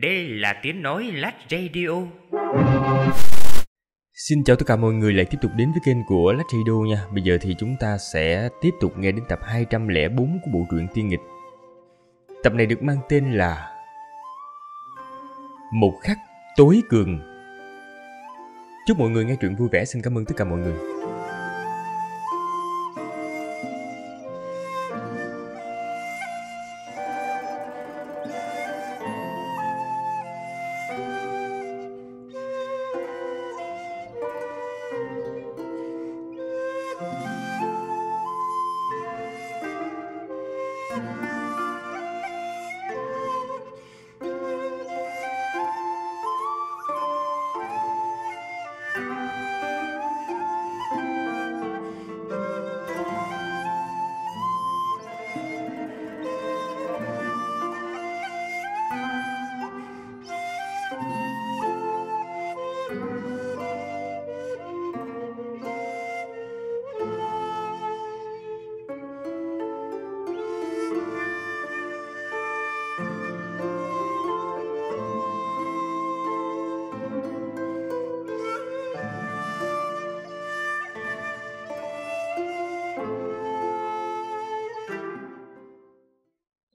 Đây là tiếng nói Lát Radio. Xin chào tất cả mọi người lại tiếp tục đến với kênh của Lát Radio nha. Bây giờ thì chúng ta sẽ tiếp tục nghe đến tập 204 của bộ truyện tiên nghịch. Tập này được mang tên là Một khắc tối cường. Chúc mọi người nghe truyện vui vẻ. Xin cảm ơn tất cả mọi người.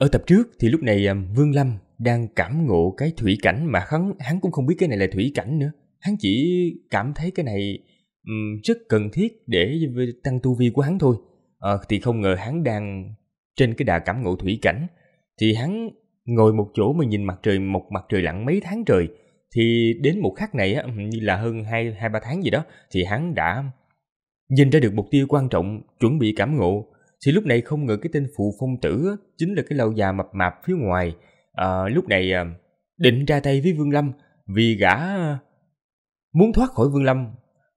Ở tập trước thì lúc này à, Vương Lâm đang cảm ngộ cái thủy cảnh mà hắn hắn cũng không biết cái này là thủy cảnh nữa. Hắn chỉ cảm thấy cái này um, rất cần thiết để tăng tu vi của hắn thôi. À, thì không ngờ hắn đang trên cái đà cảm ngộ thủy cảnh thì hắn ngồi một chỗ mà nhìn mặt trời một mặt trời lặn mấy tháng trời thì đến một khắc này á, như là hơn hai hai ba tháng gì đó thì hắn đã nhìn ra được mục tiêu quan trọng chuẩn bị cảm ngộ thì lúc này không ngờ cái tên phụ phong tử chính là cái lão già mập mạp phía ngoài. À, lúc này à, định ra tay với Vương Lâm vì gã à, muốn thoát khỏi Vương Lâm.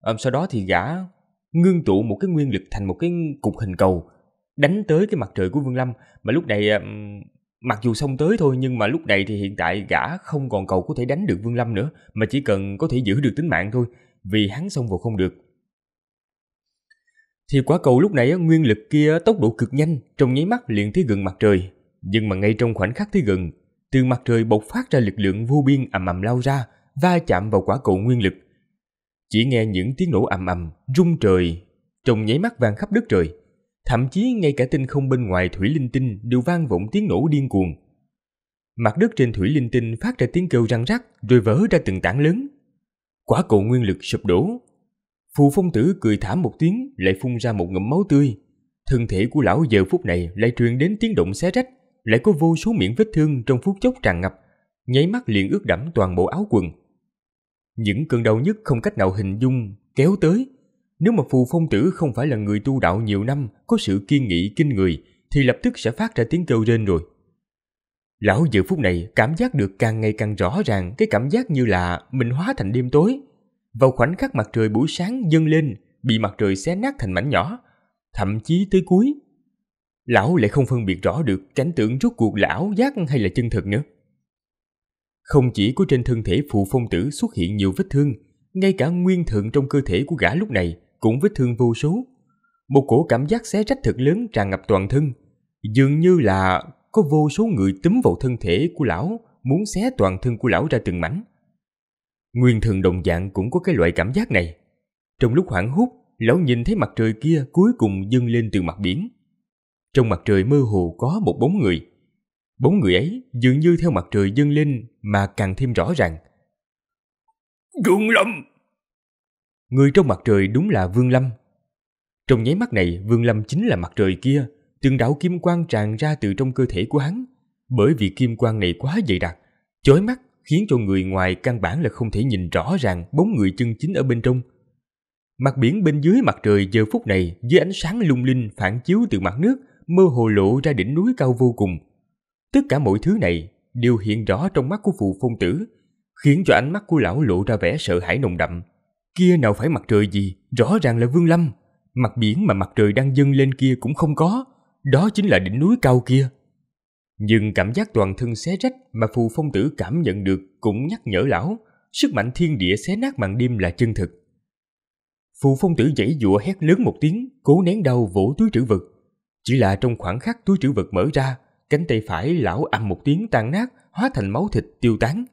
À, sau đó thì gã ngưng tụ một cái nguyên lực thành một cái cục hình cầu đánh tới cái mặt trời của Vương Lâm mà lúc này à, mặc dù xông tới thôi nhưng mà lúc này thì hiện tại gã không còn cầu có thể đánh được Vương Lâm nữa mà chỉ cần có thể giữ được tính mạng thôi vì hắn xông vào không được thì quả cầu lúc nãy nguyên lực kia tốc độ cực nhanh, trong nháy mắt liền tới gần mặt trời. Nhưng mà ngay trong khoảnh khắc tới gần, từ mặt trời bộc phát ra lực lượng vô biên ầm ầm lao ra, va chạm vào quả cầu nguyên lực. Chỉ nghe những tiếng nổ ầm ầm, rung trời, trong nháy mắt vang khắp đất trời. Thậm chí ngay cả tinh không bên ngoài thủy linh tinh đều vang vọng tiếng nổ điên cuồng. Mặt đất trên thủy linh tinh phát ra tiếng kêu răng rắc rồi vỡ ra từng tảng lớn. Quả cầu nguyên lực sụp đổ, Phù phong tử cười thảm một tiếng, lại phun ra một ngụm máu tươi. Thân thể của lão giờ phút này lại truyền đến tiếng động xé rách, lại có vô số miệng vết thương trong phút chốc tràn ngập, nháy mắt liền ướt đẫm toàn bộ áo quần. Những cơn đau nhất không cách nào hình dung kéo tới. Nếu mà phù phong tử không phải là người tu đạo nhiều năm, có sự kiên nghị kinh người, thì lập tức sẽ phát ra tiếng kêu rên rồi. Lão giờ phút này cảm giác được càng ngày càng rõ ràng cái cảm giác như là mình hóa thành đêm tối, vào khoảnh khắc mặt trời buổi sáng dâng lên, bị mặt trời xé nát thành mảnh nhỏ, thậm chí tới cuối. Lão lại không phân biệt rõ được cảnh tượng rốt cuộc là ảo giác hay là chân thực nữa. Không chỉ có trên thân thể phụ phong tử xuất hiện nhiều vết thương, ngay cả nguyên thượng trong cơ thể của gã lúc này cũng vết thương vô số. Một cổ cảm giác xé rách thật lớn tràn ngập toàn thân, dường như là có vô số người túm vào thân thể của lão, muốn xé toàn thân của lão ra từng mảnh. Nguyên thường đồng dạng cũng có cái loại cảm giác này. Trong lúc hoảng hốt, lão nhìn thấy mặt trời kia cuối cùng dâng lên từ mặt biển. Trong mặt trời mơ hồ có một bóng người. Bóng người ấy dường như theo mặt trời dâng lên mà càng thêm rõ ràng. Vương Lâm! Người trong mặt trời đúng là Vương Lâm. Trong nháy mắt này, Vương Lâm chính là mặt trời kia. Từng đảo kim quang tràn ra từ trong cơ thể của hắn. Bởi vì kim quang này quá dày đặc, chói mắt khiến cho người ngoài căn bản là không thể nhìn rõ ràng bóng người chân chính ở bên trong. Mặt biển bên dưới mặt trời giờ phút này dưới ánh sáng lung linh phản chiếu từ mặt nước mơ hồ lộ ra đỉnh núi cao vô cùng. Tất cả mọi thứ này đều hiện rõ trong mắt của phụ phong tử, khiến cho ánh mắt của lão lộ ra vẻ sợ hãi nồng đậm. Kia nào phải mặt trời gì, rõ ràng là Vương Lâm. Mặt biển mà mặt trời đang dâng lên kia cũng không có, đó chính là đỉnh núi cao kia. Nhưng cảm giác toàn thân xé rách mà phù phong tử cảm nhận được cũng nhắc nhở lão, sức mạnh thiên địa xé nát màn đêm là chân thực. Phù phong tử dãy dụa hét lớn một tiếng, cố nén đau vỗ túi trữ vật. Chỉ là trong khoảng khắc túi trữ vật mở ra, cánh tay phải lão ầm một tiếng tan nát, hóa thành máu thịt tiêu tán.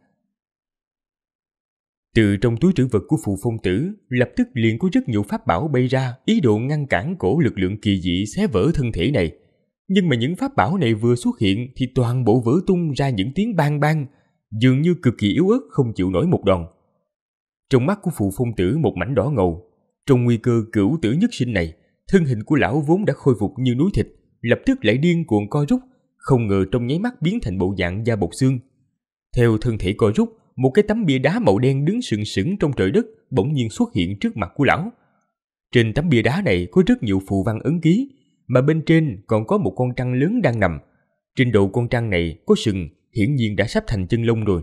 Từ trong túi trữ vật của phù phong tử, lập tức liền có rất nhiều pháp bảo bay ra, ý đồ ngăn cản cổ lực lượng kỳ dị xé vỡ thân thể này. Nhưng mà những pháp bảo này vừa xuất hiện thì toàn bộ vỡ tung ra những tiếng bang bang, dường như cực kỳ yếu ớt không chịu nổi một đòn. Trong mắt của phụ phong tử một mảnh đỏ ngầu, trong nguy cơ cửu tử nhất sinh này, thân hình của lão vốn đã khôi phục như núi thịt, lập tức lại điên cuồng co rút, không ngờ trong nháy mắt biến thành bộ dạng da bột xương. Theo thân thể co rút, một cái tấm bia đá màu đen đứng sừng sững trong trời đất bỗng nhiên xuất hiện trước mặt của lão. Trên tấm bia đá này có rất nhiều phù văn ấn ký, mà bên trên còn có một con trăng lớn đang nằm. Trên đầu con trăng này có sừng, hiển nhiên đã sắp thành chân lông rồi.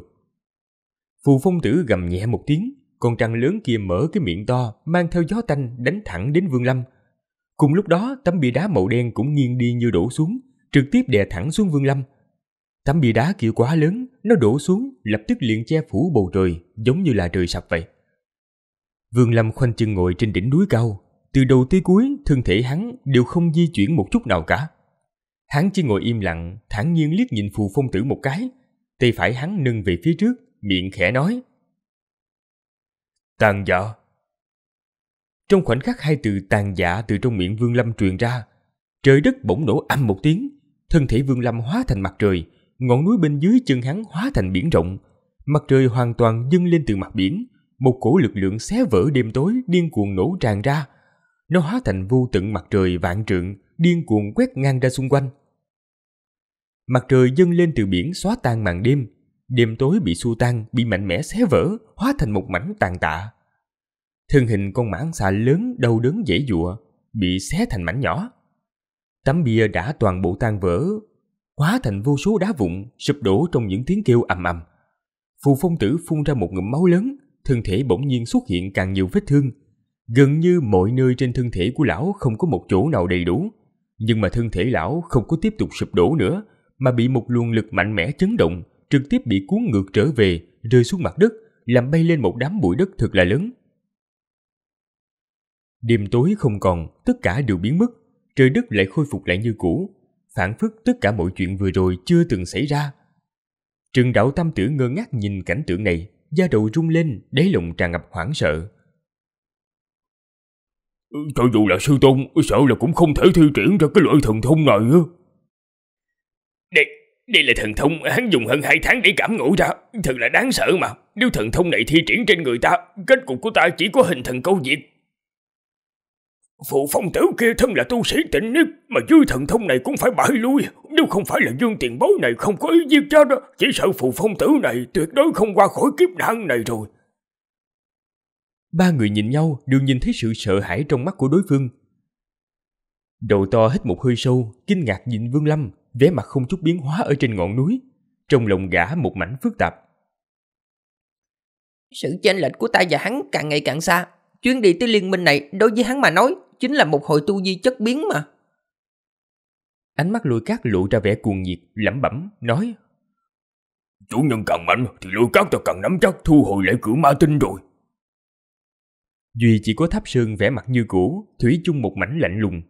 Phù phong tử gầm nhẹ một tiếng, con trăng lớn kia mở cái miệng to, mang theo gió tanh đánh thẳng đến Vương Lâm. Cùng lúc đó, tấm bia đá màu đen cũng nghiêng đi như đổ xuống, trực tiếp đè thẳng xuống Vương Lâm. Tấm bia đá kia quá lớn, nó đổ xuống, lập tức liền che phủ bầu trời, giống như là trời sập vậy. Vương Lâm khoanh chân ngồi trên đỉnh núi cao, từ đầu tới cuối, thân thể hắn đều không di chuyển một chút nào cả. Hắn chỉ ngồi im lặng, thản nhiên liếc nhìn phù phong tử một cái. Tay phải hắn nâng về phía trước, miệng khẽ nói. Tàn dạ. Trong khoảnh khắc hai từ tàn dạ từ trong miệng Vương Lâm truyền ra, trời đất bỗng nổ âm một tiếng, thân thể Vương Lâm hóa thành mặt trời, ngọn núi bên dưới chân hắn hóa thành biển rộng. Mặt trời hoàn toàn dâng lên từ mặt biển, một cổ lực lượng xé vỡ đêm tối điên cuồng nổ tràn ra, nó hóa thành vô tận mặt trời vạn trượng, điên cuồng quét ngang ra xung quanh. Mặt trời dâng lên từ biển xóa tan màn đêm, đêm tối bị xua tan, bị mạnh mẽ xé vỡ, hóa thành một mảnh tàn tạ. Thân hình con mãng xà lớn đau đớn dễ dụa, bị xé thành mảnh nhỏ. Tấm bia đã toàn bộ tan vỡ, hóa thành vô số đá vụn, sụp đổ trong những tiếng kêu ầm ầm. Phù phong tử phun ra một ngụm máu lớn, thân thể bỗng nhiên xuất hiện càng nhiều vết thương, Gần như mọi nơi trên thân thể của lão không có một chỗ nào đầy đủ, nhưng mà thân thể lão không có tiếp tục sụp đổ nữa, mà bị một luồng lực mạnh mẽ chấn động, trực tiếp bị cuốn ngược trở về, rơi xuống mặt đất, làm bay lên một đám bụi đất thật là lớn. Đêm tối không còn, tất cả đều biến mất, trời đất lại khôi phục lại như cũ, phản phất tất cả mọi chuyện vừa rồi chưa từng xảy ra. Trừng đạo tam tử ngơ ngác nhìn cảnh tượng này, da đầu rung lên, đáy lòng tràn ngập hoảng sợ. Cho dù là sư tôn Sợ là cũng không thể thi triển ra cái loại thần thông này á Đây, đây là thần thông hắn dùng hơn hai tháng để cảm ngộ ra Thật là đáng sợ mà Nếu thần thông này thi triển trên người ta Kết cục của ta chỉ có hình thần câu diệt Phụ phong tử kia thân là tu sĩ tịnh nhất Mà dưới thần thông này cũng phải bại lui Nếu không phải là dương tiền bối này không có ý giết chết Chỉ sợ phụ phong tử này tuyệt đối không qua khỏi kiếp nạn này rồi Ba người nhìn nhau đều nhìn thấy sự sợ hãi trong mắt của đối phương. Đầu to hít một hơi sâu, kinh ngạc nhìn Vương Lâm, vẻ mặt không chút biến hóa ở trên ngọn núi. Trong lòng gã một mảnh phức tạp. Sự chênh lệch của ta và hắn càng ngày càng xa. Chuyến đi tới liên minh này đối với hắn mà nói chính là một hội tu di chất biến mà. Ánh mắt lôi cát lộ ra vẻ cuồng nhiệt, lẩm bẩm, nói Chủ nhân càng mạnh thì lôi cát ta càng nắm chắc thu hồi lại cửa ma tinh rồi duy chỉ có tháp sơn vẻ mặt như cũ thủy chung một mảnh lạnh lùng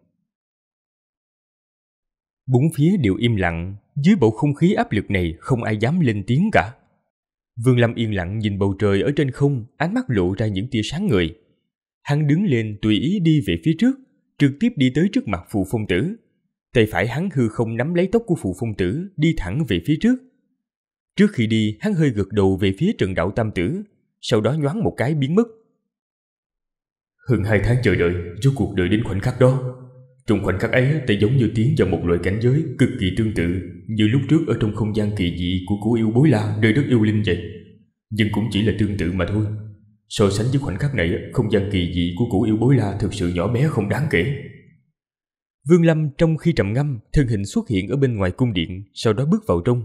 bốn phía đều im lặng dưới bầu không khí áp lực này không ai dám lên tiếng cả vương lâm yên lặng nhìn bầu trời ở trên không ánh mắt lộ ra những tia sáng người hắn đứng lên tùy ý đi về phía trước trực tiếp đi tới trước mặt phù phong tử tay phải hắn hư không nắm lấy tóc của phù phong tử đi thẳng về phía trước trước khi đi hắn hơi gật đầu về phía trần đạo tam tử sau đó nhoáng một cái biến mất hơn hai tháng chờ đợi, rốt cuộc đợi đến khoảnh khắc đó. Trong khoảnh khắc ấy, ta giống như tiến vào một loại cảnh giới cực kỳ tương tự như lúc trước ở trong không gian kỳ dị của cố yêu bối la nơi đất yêu linh vậy. Nhưng cũng chỉ là tương tự mà thôi. So sánh với khoảnh khắc này, không gian kỳ dị của cổ yêu bối la thực sự nhỏ bé không đáng kể. Vương Lâm trong khi trầm ngâm, thân hình xuất hiện ở bên ngoài cung điện, sau đó bước vào trong.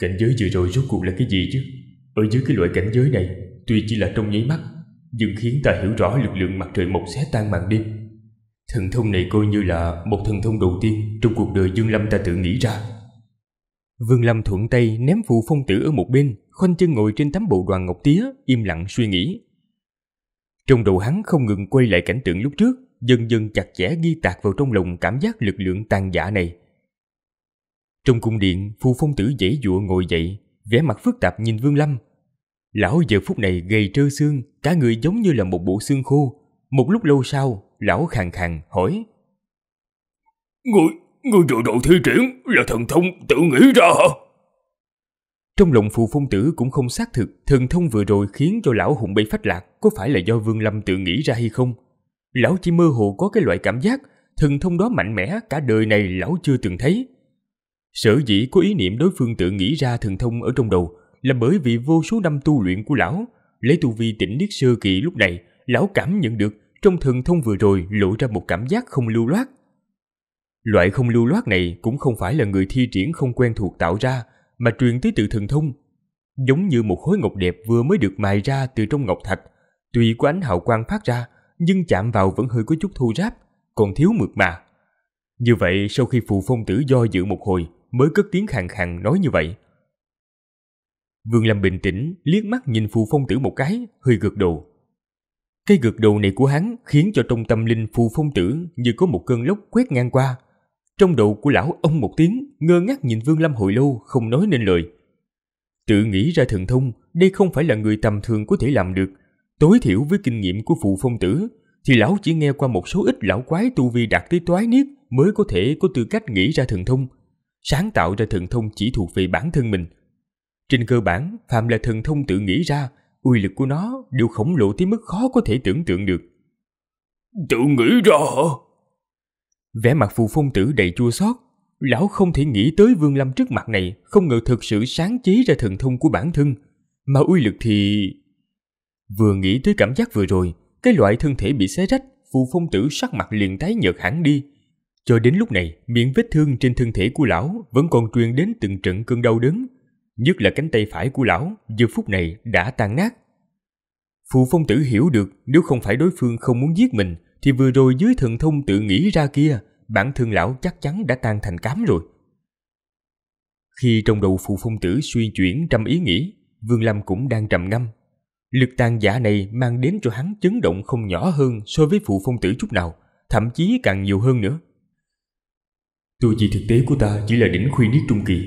Cảnh giới vừa rồi rốt cuộc là cái gì chứ? Ở dưới cái loại cảnh giới này, tuy chỉ là trong nháy mắt, nhưng khiến ta hiểu rõ lực lượng mặt trời mọc xé tan màn đêm. Thần thông này coi như là một thần thông đầu tiên trong cuộc đời Dương Lâm ta tự nghĩ ra. Vương Lâm thuận tay ném phù phong tử ở một bên, khoanh chân ngồi trên tấm bộ đoàn ngọc tía, im lặng suy nghĩ. Trong đầu hắn không ngừng quay lại cảnh tượng lúc trước, dần dần chặt chẽ ghi tạc vào trong lòng cảm giác lực lượng tàn giả này. Trong cung điện, phù phong tử dễ dụa ngồi dậy, vẻ mặt phức tạp nhìn Vương Lâm, Lão giờ phút này gầy trơ xương, cả người giống như là một bộ xương khô. Một lúc lâu sau, lão khàn khàn hỏi. Người, người vừa độ thi triển là thần thông tự nghĩ ra hả? Trong lòng phù phong tử cũng không xác thực thần thông vừa rồi khiến cho lão hùng bay phách lạc có phải là do Vương Lâm tự nghĩ ra hay không. Lão chỉ mơ hồ có cái loại cảm giác thần thông đó mạnh mẽ cả đời này lão chưa từng thấy. Sở dĩ có ý niệm đối phương tự nghĩ ra thần thông ở trong đầu là bởi vì vô số năm tu luyện của lão, lấy tu vi tỉnh điếc sơ kỳ lúc này, lão cảm nhận được trong thần thông vừa rồi lộ ra một cảm giác không lưu loát. Loại không lưu loát này cũng không phải là người thi triển không quen thuộc tạo ra, mà truyền tới từ thần thông. Giống như một khối ngọc đẹp vừa mới được mài ra từ trong ngọc thạch, tuy có ánh hào quang phát ra, nhưng chạm vào vẫn hơi có chút thu ráp, còn thiếu mượt mà. Như vậy, sau khi phù phong tử do dự một hồi, mới cất tiếng khàn khàn nói như vậy, Vương Lâm bình tĩnh, liếc mắt nhìn phù phong tử một cái, hơi gật đầu. Cái gật đầu này của hắn khiến cho trong tâm linh phù phong tử như có một cơn lốc quét ngang qua. Trong đầu của lão ông một tiếng, ngơ ngác nhìn Vương Lâm hồi lâu, không nói nên lời. Tự nghĩ ra thần thông, đây không phải là người tầm thường có thể làm được. Tối thiểu với kinh nghiệm của phù phong tử, thì lão chỉ nghe qua một số ít lão quái tu vi đạt tới toái niết mới có thể có tư cách nghĩ ra thần thông. Sáng tạo ra thần thông chỉ thuộc về bản thân mình – trên cơ bản, phạm là thần thông tự nghĩ ra, uy lực của nó đều khổng lồ tới mức khó có thể tưởng tượng được. Tự nghĩ ra hả? Vẻ mặt phù phong tử đầy chua xót, lão không thể nghĩ tới Vương Lâm trước mặt này không ngờ thực sự sáng chế ra thần thông của bản thân, mà uy lực thì... Vừa nghĩ tới cảm giác vừa rồi, cái loại thân thể bị xé rách, phù phong tử sắc mặt liền tái nhợt hẳn đi. Cho đến lúc này, miệng vết thương trên thân thể của lão vẫn còn truyền đến từng trận cơn đau đớn, nhất là cánh tay phải của lão giờ phút này đã tan nát. phù phong tử hiểu được nếu không phải đối phương không muốn giết mình thì vừa rồi dưới thần thông tự nghĩ ra kia bản thân lão chắc chắn đã tan thành cám rồi. Khi trong đầu phù phong tử suy chuyển trăm ý nghĩ, Vương Lâm cũng đang trầm ngâm. Lực tàn giả này mang đến cho hắn chấn động không nhỏ hơn so với phụ phong tử chút nào, thậm chí càng nhiều hơn nữa. tôi vi thực tế của ta chỉ là đỉnh khuy niết trung kỳ,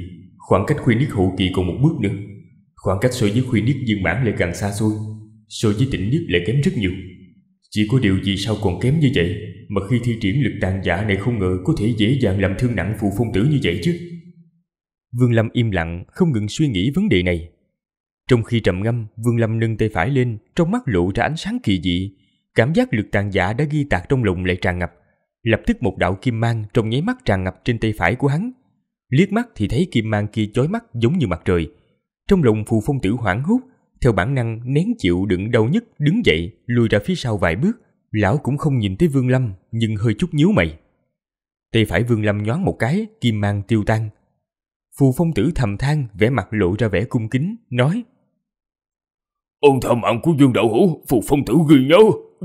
Khoảng cách khuyên niết hậu kỳ còn một bước nữa Khoảng cách so với khuyên niết viên mãn lại càng xa xôi So với tỉnh niết lại kém rất nhiều Chỉ có điều gì sao còn kém như vậy Mà khi thi triển lực tàn giả này không ngờ Có thể dễ dàng làm thương nặng phụ phong tử như vậy chứ Vương Lâm im lặng Không ngừng suy nghĩ vấn đề này Trong khi trầm ngâm Vương Lâm nâng tay phải lên Trong mắt lộ ra ánh sáng kỳ dị Cảm giác lực tàn giả đã ghi tạc trong lòng lại tràn ngập Lập tức một đạo kim mang trong nháy mắt tràn ngập trên tay phải của hắn liếc mắt thì thấy kim mang kia chói mắt giống như mặt trời. Trong lòng phù phong tử hoảng hốt, theo bản năng nén chịu đựng đau nhất đứng dậy, lùi ra phía sau vài bước. Lão cũng không nhìn thấy Vương Lâm, nhưng hơi chút nhíu mày. Tay phải Vương Lâm nhoáng một cái, kim mang tiêu tan. Phù phong tử thầm than, vẻ mặt lộ ra vẻ cung kính, nói Ôn thầm mạng của Dương Đạo Hữu, phù phong tử ghi nhớ,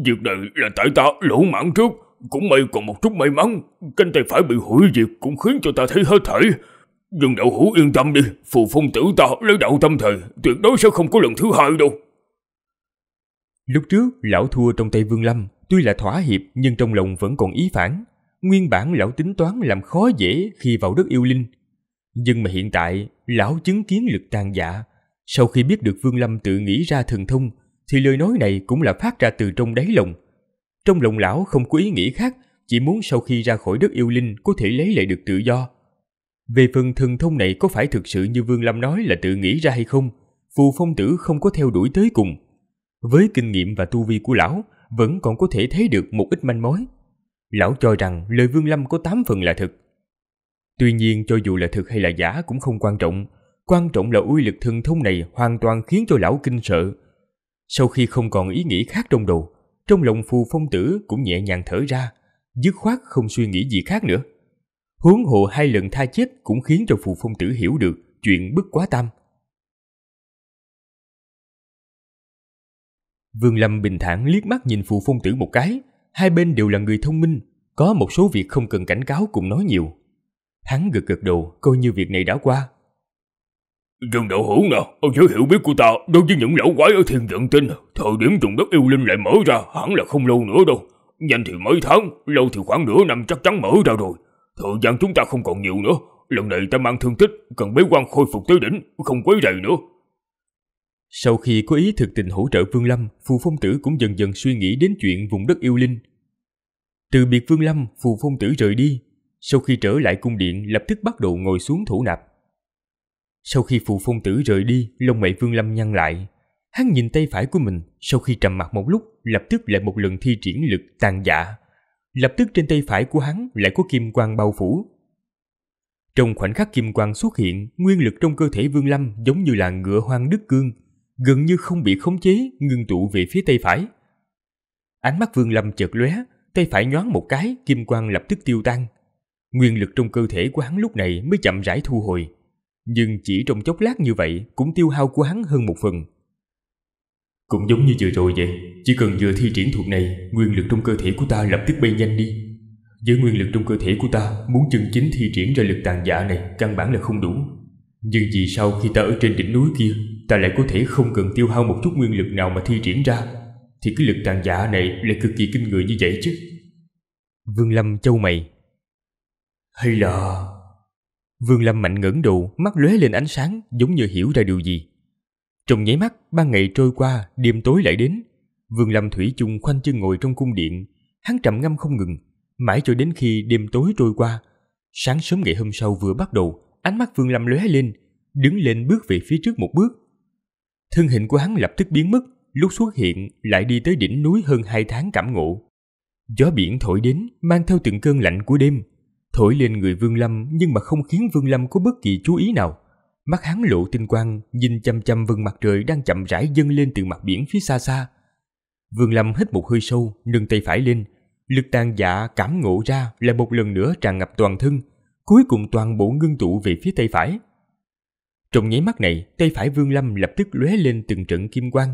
việc này là tại ta lỗ mãn trước, cũng may còn một chút may mắn, cánh tay phải bị hủy diệt cũng khiến cho ta thấy hết thảy. Nhưng đạo hữu yên tâm đi, phù phong tử ta lấy đạo tâm thời, tuyệt đối sẽ không có lần thứ hai đâu. Lúc trước, lão thua trong tay Vương Lâm, tuy là thỏa hiệp nhưng trong lòng vẫn còn ý phản. Nguyên bản lão tính toán làm khó dễ khi vào đất yêu linh. Nhưng mà hiện tại, lão chứng kiến lực tàn dạ. Sau khi biết được Vương Lâm tự nghĩ ra thần thông, thì lời nói này cũng là phát ra từ trong đáy lòng – trong lòng lão không có ý nghĩ khác, chỉ muốn sau khi ra khỏi đất yêu linh có thể lấy lại được tự do. Về phần thần thông này có phải thực sự như Vương Lâm nói là tự nghĩ ra hay không, phù phong tử không có theo đuổi tới cùng. Với kinh nghiệm và tu vi của lão, vẫn còn có thể thấy được một ít manh mối. Lão cho rằng lời Vương Lâm có 8 phần là thật. Tuy nhiên cho dù là thật hay là giả cũng không quan trọng, quan trọng là uy lực thần thông này hoàn toàn khiến cho lão kinh sợ. Sau khi không còn ý nghĩ khác trong đầu, trong lòng phù phong tử cũng nhẹ nhàng thở ra, dứt khoát không suy nghĩ gì khác nữa. Huống hồ hai lần tha chết cũng khiến cho phù phong tử hiểu được chuyện bức quá tâm Vương Lâm bình thản liếc mắt nhìn phù phong tử một cái, hai bên đều là người thông minh, có một số việc không cần cảnh cáo cũng nói nhiều. Hắn gật gật đầu, coi như việc này đã qua, Rừng đạo hữu nào, ở dưới hiểu biết của ta đối với những lão quái ở thiên vận tinh, thời điểm vùng đất yêu linh lại mở ra hẳn là không lâu nữa đâu. Nhanh thì mấy tháng, lâu thì khoảng nửa năm chắc chắn mở ra rồi. Thời gian chúng ta không còn nhiều nữa, lần này ta mang thương tích, cần bế quan khôi phục tới đỉnh, không quấy rầy nữa. Sau khi có ý thực tình hỗ trợ Vương Lâm, Phù Phong Tử cũng dần dần suy nghĩ đến chuyện vùng đất yêu linh. Từ biệt Vương Lâm, Phù Phong Tử rời đi. Sau khi trở lại cung điện, lập tức bắt đầu ngồi xuống thủ nạp. Sau khi phụ phong tử rời đi, lông mày Vương Lâm nhăn lại. Hắn nhìn tay phải của mình, sau khi trầm mặt một lúc, lập tức lại một lần thi triển lực tàn giả. Lập tức trên tay phải của hắn lại có kim quang bao phủ. Trong khoảnh khắc kim quang xuất hiện, nguyên lực trong cơ thể Vương Lâm giống như là ngựa hoang đứt cương, gần như không bị khống chế, ngưng tụ về phía tay phải. Ánh mắt Vương Lâm chợt lóe, tay phải nhoáng một cái, kim quang lập tức tiêu tan. Nguyên lực trong cơ thể của hắn lúc này mới chậm rãi thu hồi nhưng chỉ trong chốc lát như vậy cũng tiêu hao của hắn hơn một phần. Cũng giống như vừa rồi vậy, chỉ cần vừa thi triển thuật này, nguyên lực trong cơ thể của ta lập tức bay nhanh đi. Với nguyên lực trong cơ thể của ta, muốn chân chính thi triển ra lực tàn giả này căn bản là không đủ. Nhưng vì sau khi ta ở trên đỉnh núi kia, ta lại có thể không cần tiêu hao một chút nguyên lực nào mà thi triển ra, thì cái lực tàn giả này lại cực kỳ kinh người như vậy chứ. Vương Lâm châu mày. Hay là Vương Lâm mạnh ngẩng đầu, mắt lóe lên ánh sáng giống như hiểu ra điều gì. Trong nháy mắt, ban ngày trôi qua, đêm tối lại đến. Vương Lâm thủy chung khoanh chân ngồi trong cung điện, hắn trầm ngâm không ngừng, mãi cho đến khi đêm tối trôi qua. Sáng sớm ngày hôm sau vừa bắt đầu, ánh mắt Vương Lâm lóe lên, đứng lên bước về phía trước một bước. Thân hình của hắn lập tức biến mất, lúc xuất hiện lại đi tới đỉnh núi hơn hai tháng cảm ngộ. Gió biển thổi đến, mang theo từng cơn lạnh của đêm, thổi lên người Vương Lâm nhưng mà không khiến Vương Lâm có bất kỳ chú ý nào. Mắt hắn lộ tinh quang, nhìn chăm chăm vầng mặt trời đang chậm rãi dâng lên từ mặt biển phía xa xa. Vương Lâm hít một hơi sâu, nâng tay phải lên, lực tàn dạ cảm ngộ ra lại một lần nữa tràn ngập toàn thân, cuối cùng toàn bộ ngưng tụ về phía tay phải. Trong nháy mắt này, tay phải Vương Lâm lập tức lóe lên từng trận kim quang.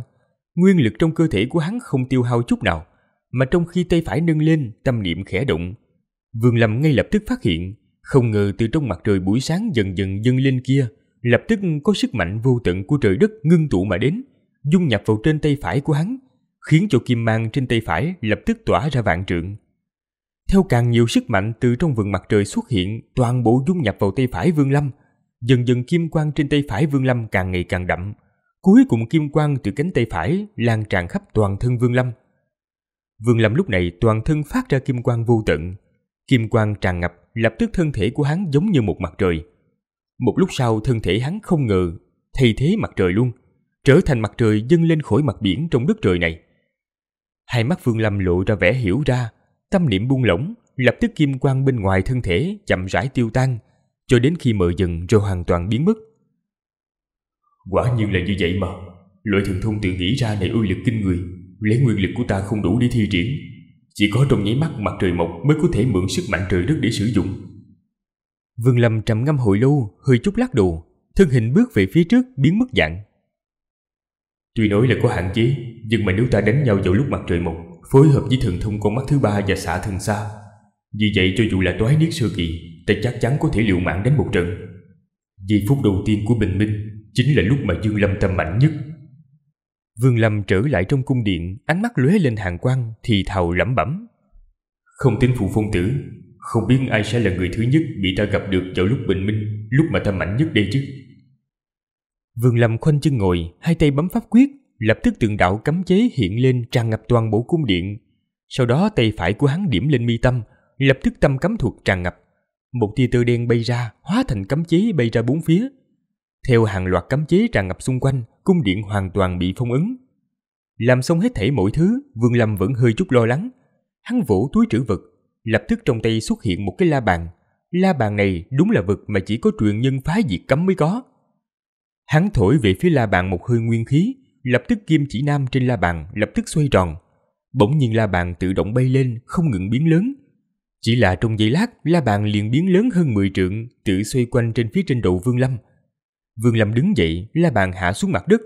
Nguyên lực trong cơ thể của hắn không tiêu hao chút nào, mà trong khi tay phải nâng lên, tâm niệm khẽ động, Vương Lâm ngay lập tức phát hiện, không ngờ từ trong mặt trời buổi sáng dần dần dâng lên kia, lập tức có sức mạnh vô tận của trời đất ngưng tụ mà đến, dung nhập vào trên tay phải của hắn, khiến cho kim mang trên tay phải lập tức tỏa ra vạn trượng. Theo càng nhiều sức mạnh từ trong vườn mặt trời xuất hiện, toàn bộ dung nhập vào tay phải Vương Lâm, dần dần kim quang trên tay phải Vương Lâm càng ngày càng đậm, cuối cùng kim quang từ cánh tay phải lan tràn khắp toàn thân Vương Lâm. Vương Lâm lúc này toàn thân phát ra kim quang vô tận, Kim quang tràn ngập, lập tức thân thể của hắn giống như một mặt trời. Một lúc sau thân thể hắn không ngờ thay thế mặt trời luôn, trở thành mặt trời dâng lên khỏi mặt biển trong đất trời này. Hai mắt Vương Lâm lộ ra vẻ hiểu ra, tâm niệm buông lỏng, lập tức kim quang bên ngoài thân thể chậm rãi tiêu tan, cho đến khi mờ dần rồi hoàn toàn biến mất. Quả nhiên là như vậy mà, loại thần thông tự nghĩ ra này uy lực kinh người, lấy nguyên lực của ta không đủ để thi triển, chỉ có trong nháy mắt mặt trời mọc mới có thể mượn sức mạnh trời đất để sử dụng. Vương Lâm trầm ngâm hồi lâu hơi chút lắc đầu, thân hình bước về phía trước biến mất dạng. Tuy nói là có hạn chế, nhưng mà nếu ta đánh nhau vào lúc mặt trời mọc, phối hợp với thần thông con mắt thứ ba và xả thần xa, vì vậy cho dù là toái niết sơ kỳ, ta chắc chắn có thể liều mạng đánh một trận. Giây phút đầu tiên của bình minh chính là lúc mà Dương Lâm tâm mạnh nhất Vương Lâm trở lại trong cung điện, ánh mắt lóe lên hàng quang, thì thào lẩm bẩm. Không tính phụ phong tử, không biết ai sẽ là người thứ nhất bị ta gặp được vào lúc bình minh, lúc mà ta mạnh nhất đây chứ. Vương Lâm khoanh chân ngồi, hai tay bấm pháp quyết, lập tức tượng đạo cấm chế hiện lên tràn ngập toàn bộ cung điện. Sau đó tay phải của hắn điểm lên mi tâm, lập tức tâm cấm thuật tràn ngập. Một tia tơ đen bay ra, hóa thành cấm chế bay ra bốn phía, theo hàng loạt cấm chế tràn ngập xung quanh, cung điện hoàn toàn bị phong ấn. Làm xong hết thể mọi thứ, Vương Lâm vẫn hơi chút lo lắng. Hắn vỗ túi trữ vật, lập tức trong tay xuất hiện một cái la bàn. La bàn này đúng là vật mà chỉ có truyền nhân phá diệt cấm mới có. Hắn thổi về phía la bàn một hơi nguyên khí, lập tức kim chỉ nam trên la bàn lập tức xoay tròn. Bỗng nhiên la bàn tự động bay lên, không ngừng biến lớn. Chỉ là trong giây lát, la bàn liền biến lớn hơn 10 trượng, tự xoay quanh trên phía trên đầu Vương Lâm Vương Lâm đứng dậy, la bàn hạ xuống mặt đất.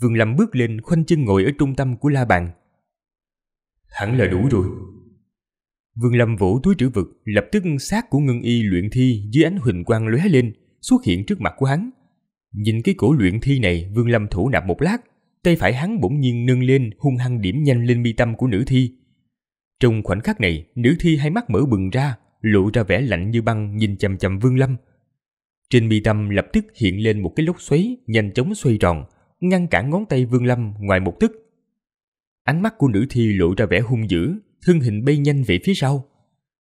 Vương Lâm bước lên khoanh chân ngồi ở trung tâm của la bàn. Hẳn là đủ rồi. Vương Lâm vỗ túi trữ vật, lập tức xác của ngưng y luyện thi dưới ánh huỳnh quang lóe lên, xuất hiện trước mặt của hắn. Nhìn cái cổ luyện thi này, Vương Lâm thủ nạp một lát, tay phải hắn bỗng nhiên nâng lên hung hăng điểm nhanh lên mi tâm của nữ thi. Trong khoảnh khắc này, nữ thi hai mắt mở bừng ra, lộ ra vẻ lạnh như băng nhìn chằm chằm Vương Lâm, trên mi tâm lập tức hiện lên một cái lốc xoáy nhanh chóng xoay tròn, ngăn cản ngón tay Vương Lâm ngoài một tức. Ánh mắt của nữ thi lộ ra vẻ hung dữ, thân hình bay nhanh về phía sau.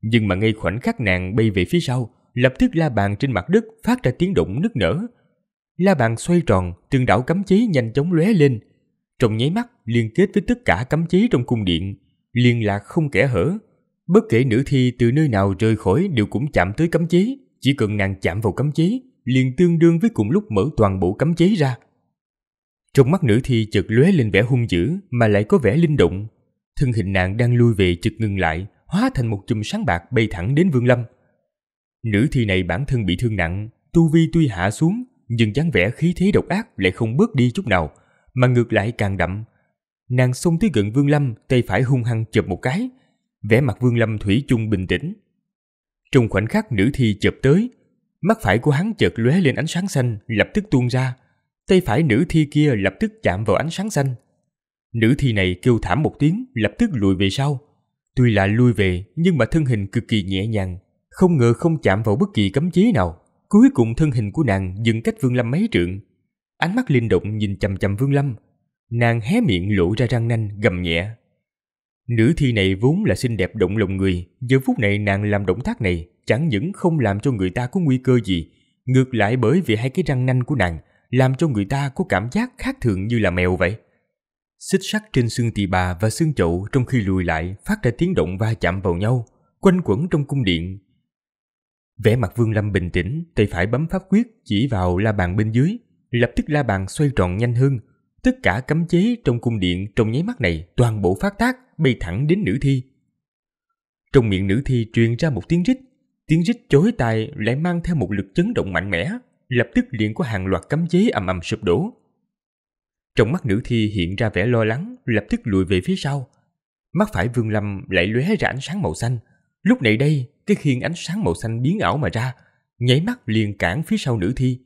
Nhưng mà ngay khoảnh khắc nàng bay về phía sau, lập tức la bàn trên mặt đất phát ra tiếng động nứt nở. La bàn xoay tròn, trường đảo cấm chế nhanh chóng lóe lên. Trong nháy mắt liên kết với tất cả cấm chế trong cung điện, liên lạc không kẻ hở. Bất kể nữ thi từ nơi nào rời khỏi đều cũng chạm tới cấm chế. Chỉ cần nàng chạm vào cấm chế, liền tương đương với cùng lúc mở toàn bộ cấm chế ra. Trong mắt nữ thi chợt lóe lên vẻ hung dữ mà lại có vẻ linh động. Thân hình nàng đang lui về chợt ngừng lại, hóa thành một chùm sáng bạc bay thẳng đến Vương Lâm. Nữ thi này bản thân bị thương nặng, tu vi tuy hạ xuống, nhưng dáng vẻ khí thế độc ác lại không bớt đi chút nào, mà ngược lại càng đậm. Nàng xông tới gần Vương Lâm, tay phải hung hăng chụp một cái. Vẻ mặt Vương Lâm thủy chung bình tĩnh, trong khoảnh khắc nữ thi chụp tới, mắt phải của hắn chợt lóe lên ánh sáng xanh, lập tức tuôn ra. Tay phải nữ thi kia lập tức chạm vào ánh sáng xanh. Nữ thi này kêu thảm một tiếng, lập tức lùi về sau. Tuy là lùi về, nhưng mà thân hình cực kỳ nhẹ nhàng, không ngờ không chạm vào bất kỳ cấm chế nào. Cuối cùng thân hình của nàng dừng cách Vương Lâm mấy trượng. Ánh mắt linh động nhìn chằm chằm Vương Lâm. Nàng hé miệng lộ ra răng nanh gầm nhẹ, Nữ thi này vốn là xinh đẹp động lòng người, giờ phút này nàng làm động tác này chẳng những không làm cho người ta có nguy cơ gì, ngược lại bởi vì hai cái răng nanh của nàng làm cho người ta có cảm giác khác thường như là mèo vậy. Xích sắt trên xương tỳ bà và xương chậu trong khi lùi lại phát ra tiếng động va chạm vào nhau, quanh quẩn trong cung điện. Vẻ mặt Vương Lâm bình tĩnh, tay phải bấm pháp quyết chỉ vào la bàn bên dưới, lập tức la bàn xoay tròn nhanh hơn, tất cả cấm chế trong cung điện trong nháy mắt này toàn bộ phát tác bay thẳng đến nữ thi. Trong miệng nữ thi truyền ra một tiếng rít, tiếng rít chối tai lại mang theo một lực chấn động mạnh mẽ, lập tức liền có hàng loạt cấm chế ầm ầm sụp đổ. Trong mắt nữ thi hiện ra vẻ lo lắng, lập tức lùi về phía sau. Mắt phải Vương Lâm lại lóe ra ánh sáng màu xanh. Lúc này đây, cái khiên ánh sáng màu xanh biến ảo mà ra, nháy mắt liền cản phía sau nữ thi.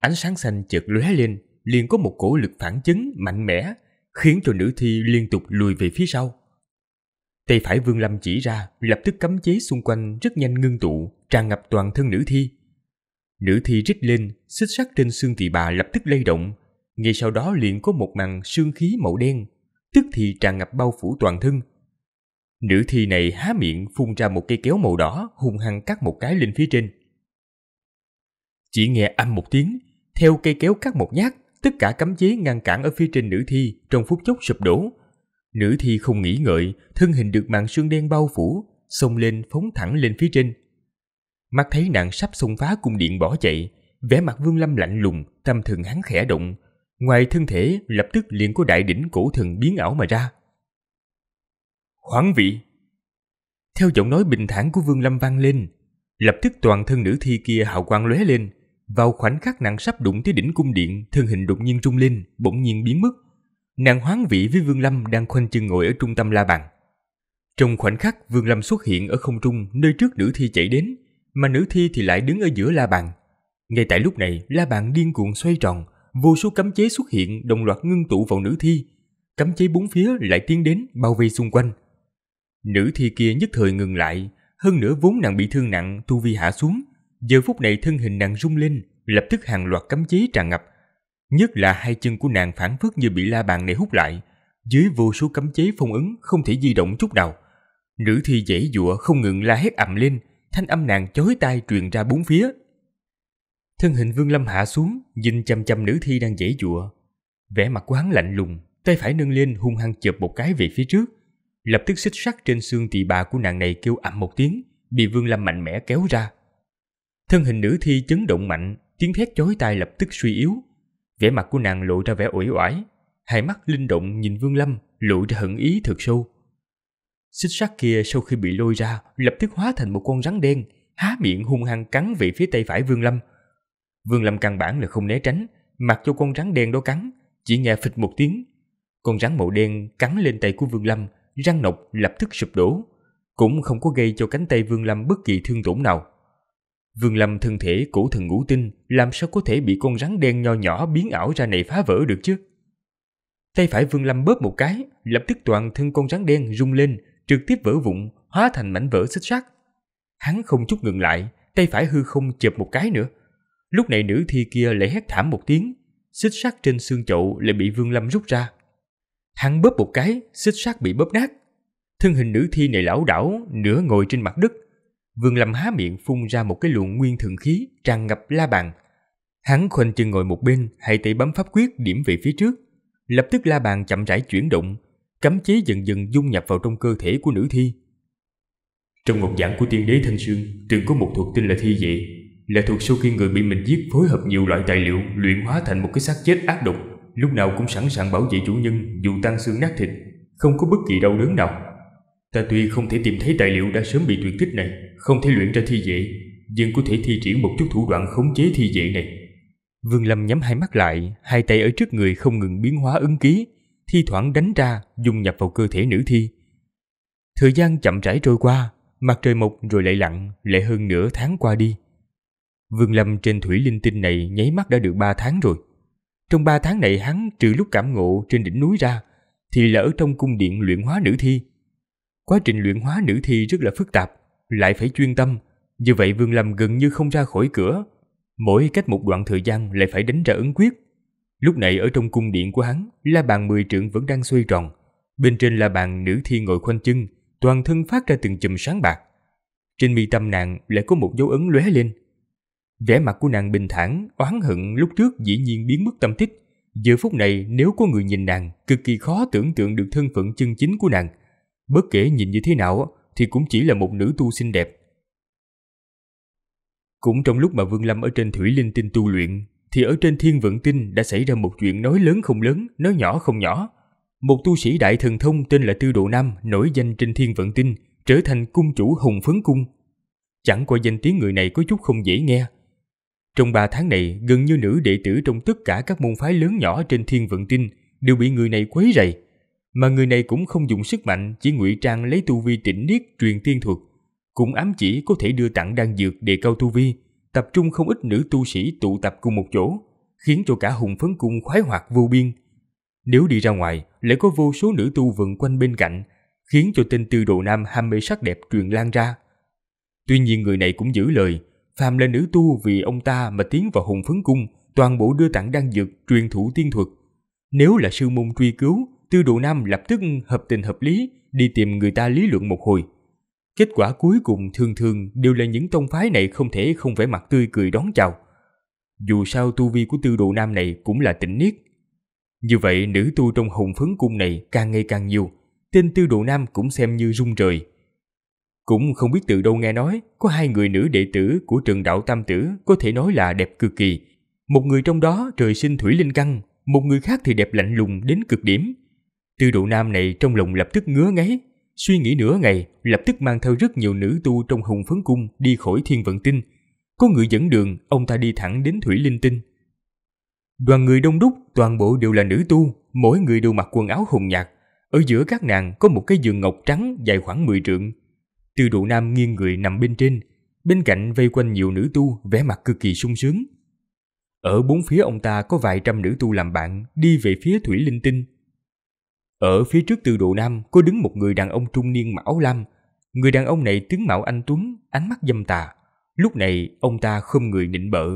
Ánh sáng xanh chợt lóe lên, liền có một cổ lực phản chấn mạnh mẽ khiến cho nữ thi liên tục lùi về phía sau. Tay phải Vương Lâm chỉ ra, lập tức cấm chế xung quanh rất nhanh ngưng tụ, tràn ngập toàn thân nữ thi. Nữ thi rít lên, xích sắt trên xương tỳ bà lập tức lay động, ngay sau đó liền có một màn xương khí màu đen, tức thì tràn ngập bao phủ toàn thân. Nữ thi này há miệng phun ra một cây kéo màu đỏ, hung hăng cắt một cái lên phía trên. Chỉ nghe âm một tiếng, theo cây kéo cắt một nhát, Tất cả cấm chế ngăn cản ở phía trên nữ thi trong phút chốc sụp đổ. Nữ thi không nghĩ ngợi, thân hình được màn sương đen bao phủ, xông lên phóng thẳng lên phía trên. Mắt thấy nàng sắp xông phá cung điện bỏ chạy, vẻ mặt Vương Lâm lạnh lùng, tâm thần hắn khẽ động. Ngoài thân thể, lập tức liền có đại đỉnh cổ thần biến ảo mà ra. khoáng vị! Theo giọng nói bình thản của Vương Lâm vang lên, lập tức toàn thân nữ thi kia hào quang lóe lên, vào khoảnh khắc nàng sắp đụng tới đỉnh cung điện, thân hình đột nhiên trung lên bỗng nhiên biến mất. Nàng hoáng vị với Vương Lâm đang khoanh chân ngồi ở trung tâm la bàn. Trong khoảnh khắc, Vương Lâm xuất hiện ở không trung nơi trước nữ thi chạy đến, mà nữ thi thì lại đứng ở giữa la bàn. Ngay tại lúc này, la bàn điên cuộn xoay tròn, vô số cấm chế xuất hiện đồng loạt ngưng tụ vào nữ thi. Cấm chế bốn phía lại tiến đến bao vây xung quanh. Nữ thi kia nhất thời ngừng lại, hơn nữa vốn nàng bị thương nặng tu vi hạ xuống, Giờ phút này thân hình nàng rung lên, lập tức hàng loạt cấm chế tràn ngập. Nhất là hai chân của nàng phản phất như bị la bàn này hút lại, dưới vô số cấm chế phong ấn không thể di động chút nào. Nữ thi dãy dụa không ngừng la hét ầm lên, thanh âm nàng chói tai truyền ra bốn phía. Thân hình Vương Lâm hạ xuống, nhìn chăm chăm nữ thi đang dãy dụa. Vẻ mặt của hắn lạnh lùng, tay phải nâng lên hung hăng chụp một cái về phía trước. Lập tức xích sắt trên xương tỳ bà của nàng này kêu ầm một tiếng, bị Vương Lâm mạnh mẽ kéo ra. Thân hình nữ thi chấn động mạnh, tiếng thét chói tai lập tức suy yếu. Vẻ mặt của nàng lộ ra vẻ uể oải, hai mắt linh động nhìn Vương Lâm, lộ ra hận ý thật sâu. Xích sắt kia sau khi bị lôi ra, lập tức hóa thành một con rắn đen, há miệng hung hăng cắn về phía tay phải Vương Lâm. Vương Lâm căn bản là không né tránh, mặc cho con rắn đen đó cắn, chỉ nghe phịch một tiếng. Con rắn màu đen cắn lên tay của Vương Lâm, răng nọc lập tức sụp đổ, cũng không có gây cho cánh tay Vương Lâm bất kỳ thương tổn nào. Vương Lâm thân thể cổ thần ngũ tinh làm sao có thể bị con rắn đen nho nhỏ biến ảo ra này phá vỡ được chứ? Tay phải Vương Lâm bóp một cái, lập tức toàn thân con rắn đen rung lên, trực tiếp vỡ vụn, hóa thành mảnh vỡ xích sắt. Hắn không chút ngừng lại, tay phải hư không chụp một cái nữa. Lúc này nữ thi kia lại hét thảm một tiếng, xích sắt trên xương chậu lại bị Vương Lâm rút ra. Hắn bóp một cái, xích sắt bị bóp nát. Thân hình nữ thi này lão đảo, nửa ngồi trên mặt đất, Vương Lâm há miệng phun ra một cái luồng nguyên thượng khí tràn ngập la bàn. Hắn khoanh chân ngồi một bên, hai tay bấm pháp quyết điểm về phía trước. Lập tức la bàn chậm rãi chuyển động, cấm chế dần dần dung nhập vào trong cơ thể của nữ thi. Trong ngọc giảng của tiên đế Thanh Sương, từng có một thuộc tinh là thi vệ. Là thuộc sau khi người bị mình giết phối hợp nhiều loại tài liệu luyện hóa thành một cái xác chết ác độc, lúc nào cũng sẵn sàng bảo vệ chủ nhân dù tan xương nát thịt, không có bất kỳ đau đớn nào. Ta tuy không thể tìm thấy tài liệu đã sớm bị tuyệt tích này Không thể luyện ra thi vệ Nhưng có thể thi triển một chút thủ đoạn khống chế thi vệ này Vương Lâm nhắm hai mắt lại Hai tay ở trước người không ngừng biến hóa ứng ký Thi thoảng đánh ra Dung nhập vào cơ thể nữ thi Thời gian chậm rãi trôi qua Mặt trời mọc rồi lại lặn Lại hơn nửa tháng qua đi Vương Lâm trên thủy linh tinh này nháy mắt đã được 3 tháng rồi. Trong 3 tháng này hắn trừ lúc cảm ngộ trên đỉnh núi ra, thì là ở trong cung điện luyện hóa nữ thi, Quá trình luyện hóa nữ thi rất là phức tạp, lại phải chuyên tâm, như vậy Vương Lâm gần như không ra khỏi cửa. Mỗi cách một đoạn thời gian lại phải đánh ra ứng quyết. Lúc này ở trong cung điện của hắn, la bàn mười trượng vẫn đang xoay tròn. Bên trên là bàn nữ thi ngồi khoanh chân, toàn thân phát ra từng chùm sáng bạc. Trên mi tâm nàng lại có một dấu ấn lóe lên. Vẻ mặt của nàng bình thản, oán hận lúc trước dĩ nhiên biến mất tâm tích. Giờ phút này nếu có người nhìn nàng, cực kỳ khó tưởng tượng được thân phận chân chính của nàng – Bất kể nhìn như thế nào thì cũng chỉ là một nữ tu xinh đẹp. Cũng trong lúc mà Vương Lâm ở trên thủy linh tinh tu luyện, thì ở trên thiên vận tinh đã xảy ra một chuyện nói lớn không lớn, nói nhỏ không nhỏ. Một tu sĩ đại thần thông tên là Tư Độ Nam nổi danh trên thiên vận tinh, trở thành cung chủ hùng Phấn Cung. Chẳng qua danh tiếng người này có chút không dễ nghe. Trong ba tháng này, gần như nữ đệ tử trong tất cả các môn phái lớn nhỏ trên thiên vận tinh đều bị người này quấy rầy mà người này cũng không dùng sức mạnh chỉ ngụy trang lấy tu vi tỉnh niết truyền tiên thuật cũng ám chỉ có thể đưa tặng đan dược đề cao tu vi tập trung không ít nữ tu sĩ tụ tập cùng một chỗ khiến cho cả hùng phấn cung khoái hoạt vô biên nếu đi ra ngoài lại có vô số nữ tu vần quanh bên cạnh khiến cho tên tư đồ nam ham mê sắc đẹp truyền lan ra tuy nhiên người này cũng giữ lời phàm là nữ tu vì ông ta mà tiến vào hùng phấn cung toàn bộ đưa tặng đan dược truyền thủ tiên thuật nếu là sư môn truy cứu Tư Độ Nam lập tức hợp tình hợp lý đi tìm người ta lý luận một hồi. Kết quả cuối cùng thường thường đều là những tông phái này không thể không vẻ mặt tươi cười đón chào. Dù sao tu vi của Tư Độ Nam này cũng là tỉnh niết. Như vậy nữ tu trong hùng phấn cung này càng ngày càng nhiều, tên Tư Độ Nam cũng xem như rung trời. Cũng không biết từ đâu nghe nói, có hai người nữ đệ tử của trường đạo tam tử có thể nói là đẹp cực kỳ. Một người trong đó trời sinh thủy linh căn, một người khác thì đẹp lạnh lùng đến cực điểm, Tư độ nam này trong lòng lập tức ngứa ngáy, suy nghĩ nửa ngày, lập tức mang theo rất nhiều nữ tu trong hùng phấn cung đi khỏi thiên vận tinh. Có người dẫn đường, ông ta đi thẳng đến thủy linh tinh. Đoàn người đông đúc, toàn bộ đều là nữ tu, mỗi người đều mặc quần áo hùng nhạt. Ở giữa các nàng có một cái giường ngọc trắng dài khoảng 10 trượng. Tư độ nam nghiêng người nằm bên trên, bên cạnh vây quanh nhiều nữ tu vẻ mặt cực kỳ sung sướng. Ở bốn phía ông ta có vài trăm nữ tu làm bạn đi về phía thủy linh tinh ở phía trước từ độ nam có đứng một người đàn ông trung niên mão lam. Người đàn ông này tướng mạo anh Tuấn, ánh mắt dâm tà. Lúc này ông ta không người nịnh bợ.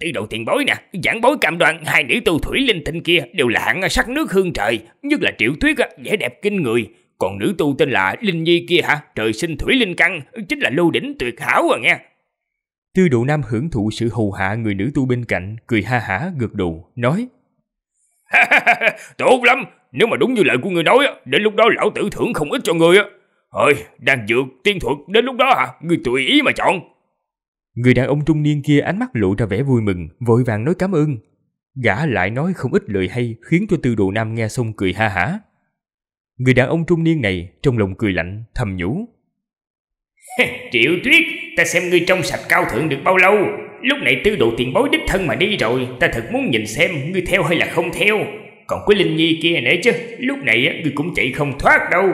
Tiêu độ tiền bối nè, giảng bối cam đoan hai nữ tu thủy linh tinh kia đều là hạng sắc nước hương trời, nhất là triệu tuyết vẻ đẹp kinh người. Còn nữ tu tên là Linh Nhi kia hả, trời sinh thủy linh căn, chính là lưu đỉnh tuyệt hảo à nghe. Tư độ nam hưởng thụ sự hầu hạ người nữ tu bên cạnh, cười ha hả gật đầu, nói. Tốt lắm, nếu mà đúng như lời của ngươi nói, đến lúc đó lão tử thưởng không ít cho ngươi á. Ôi, đang dược, tiên thuật, đến lúc đó hả, ngươi tùy ý mà chọn. Người đàn ông trung niên kia ánh mắt lộ ra vẻ vui mừng, vội vàng nói cảm ơn. Gã lại nói không ít lời hay khiến cho tư đồ nam nghe xong cười ha hả. Người đàn ông trung niên này trong lòng cười lạnh, thầm nhủ. Triệu tuyết, ta xem ngươi trong sạch cao thượng được bao lâu Lúc này tư đồ tiền bối đích thân mà đi rồi Ta thật muốn nhìn xem ngươi theo hay là không theo Còn cái Linh Nhi kia nữa chứ Lúc này ngươi cũng chạy không thoát đâu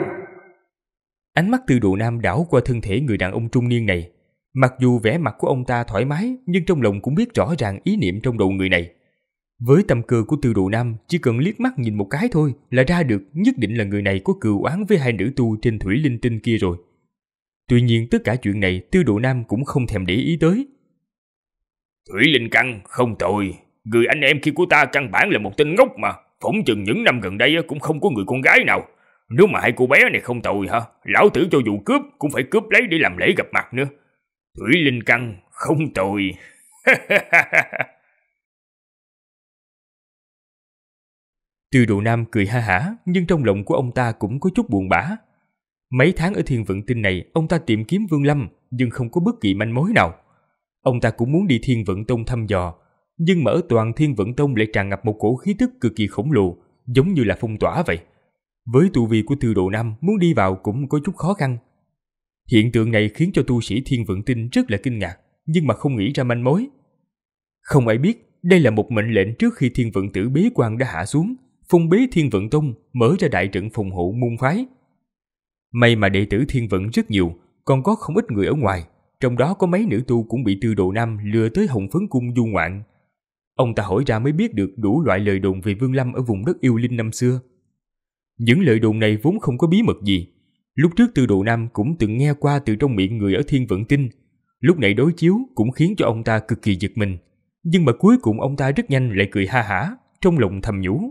Ánh mắt tư đồ nam đảo qua thân thể người đàn ông trung niên này Mặc dù vẻ mặt của ông ta thoải mái Nhưng trong lòng cũng biết rõ ràng ý niệm trong đầu người này Với tâm cơ của tư đồ nam Chỉ cần liếc mắt nhìn một cái thôi Là ra được nhất định là người này có cừu oán với hai nữ tu trên thủy linh tinh kia rồi Tuy nhiên tất cả chuyện này Tư đồ Nam cũng không thèm để ý tới, Thủy Linh Căn không tội, người anh em kia của ta căn bản là một tên ngốc mà, phỏng chừng những năm gần đây cũng không có người con gái nào. Nếu mà hai cô bé này không tội hả, lão tử cho dù cướp cũng phải cướp lấy để làm lễ gặp mặt nữa. Thủy Linh Căn không tội. Từ Độ Nam cười ha hả, nhưng trong lòng của ông ta cũng có chút buồn bã. Mấy tháng ở thiên vận tinh này, ông ta tìm kiếm Vương Lâm, nhưng không có bất kỳ manh mối nào. Ông ta cũng muốn đi Thiên Vận Tông thăm dò, nhưng mở toàn Thiên Vận Tông lại tràn ngập một cổ khí tức cực kỳ khổng lồ, giống như là phong tỏa vậy. Với tu vi của Tư Độ Nam muốn đi vào cũng có chút khó khăn. Hiện tượng này khiến cho tu sĩ Thiên Vận Tinh rất là kinh ngạc, nhưng mà không nghĩ ra manh mối. Không ai biết, đây là một mệnh lệnh trước khi Thiên Vận Tử bế quan đã hạ xuống, phong bế Thiên Vận Tông, mở ra đại trận phòng hộ môn phái. May mà đệ tử Thiên Vận rất nhiều, còn có không ít người ở ngoài, trong đó có mấy nữ tu cũng bị tư đồ nam lừa tới hồng phấn cung du ngoạn. Ông ta hỏi ra mới biết được đủ loại lời đồn về Vương Lâm ở vùng đất yêu linh năm xưa. Những lời đồn này vốn không có bí mật gì. Lúc trước tư đồ nam cũng từng nghe qua từ trong miệng người ở thiên vận tinh. Lúc này đối chiếu cũng khiến cho ông ta cực kỳ giật mình. Nhưng mà cuối cùng ông ta rất nhanh lại cười ha hả, trong lòng thầm nhủ.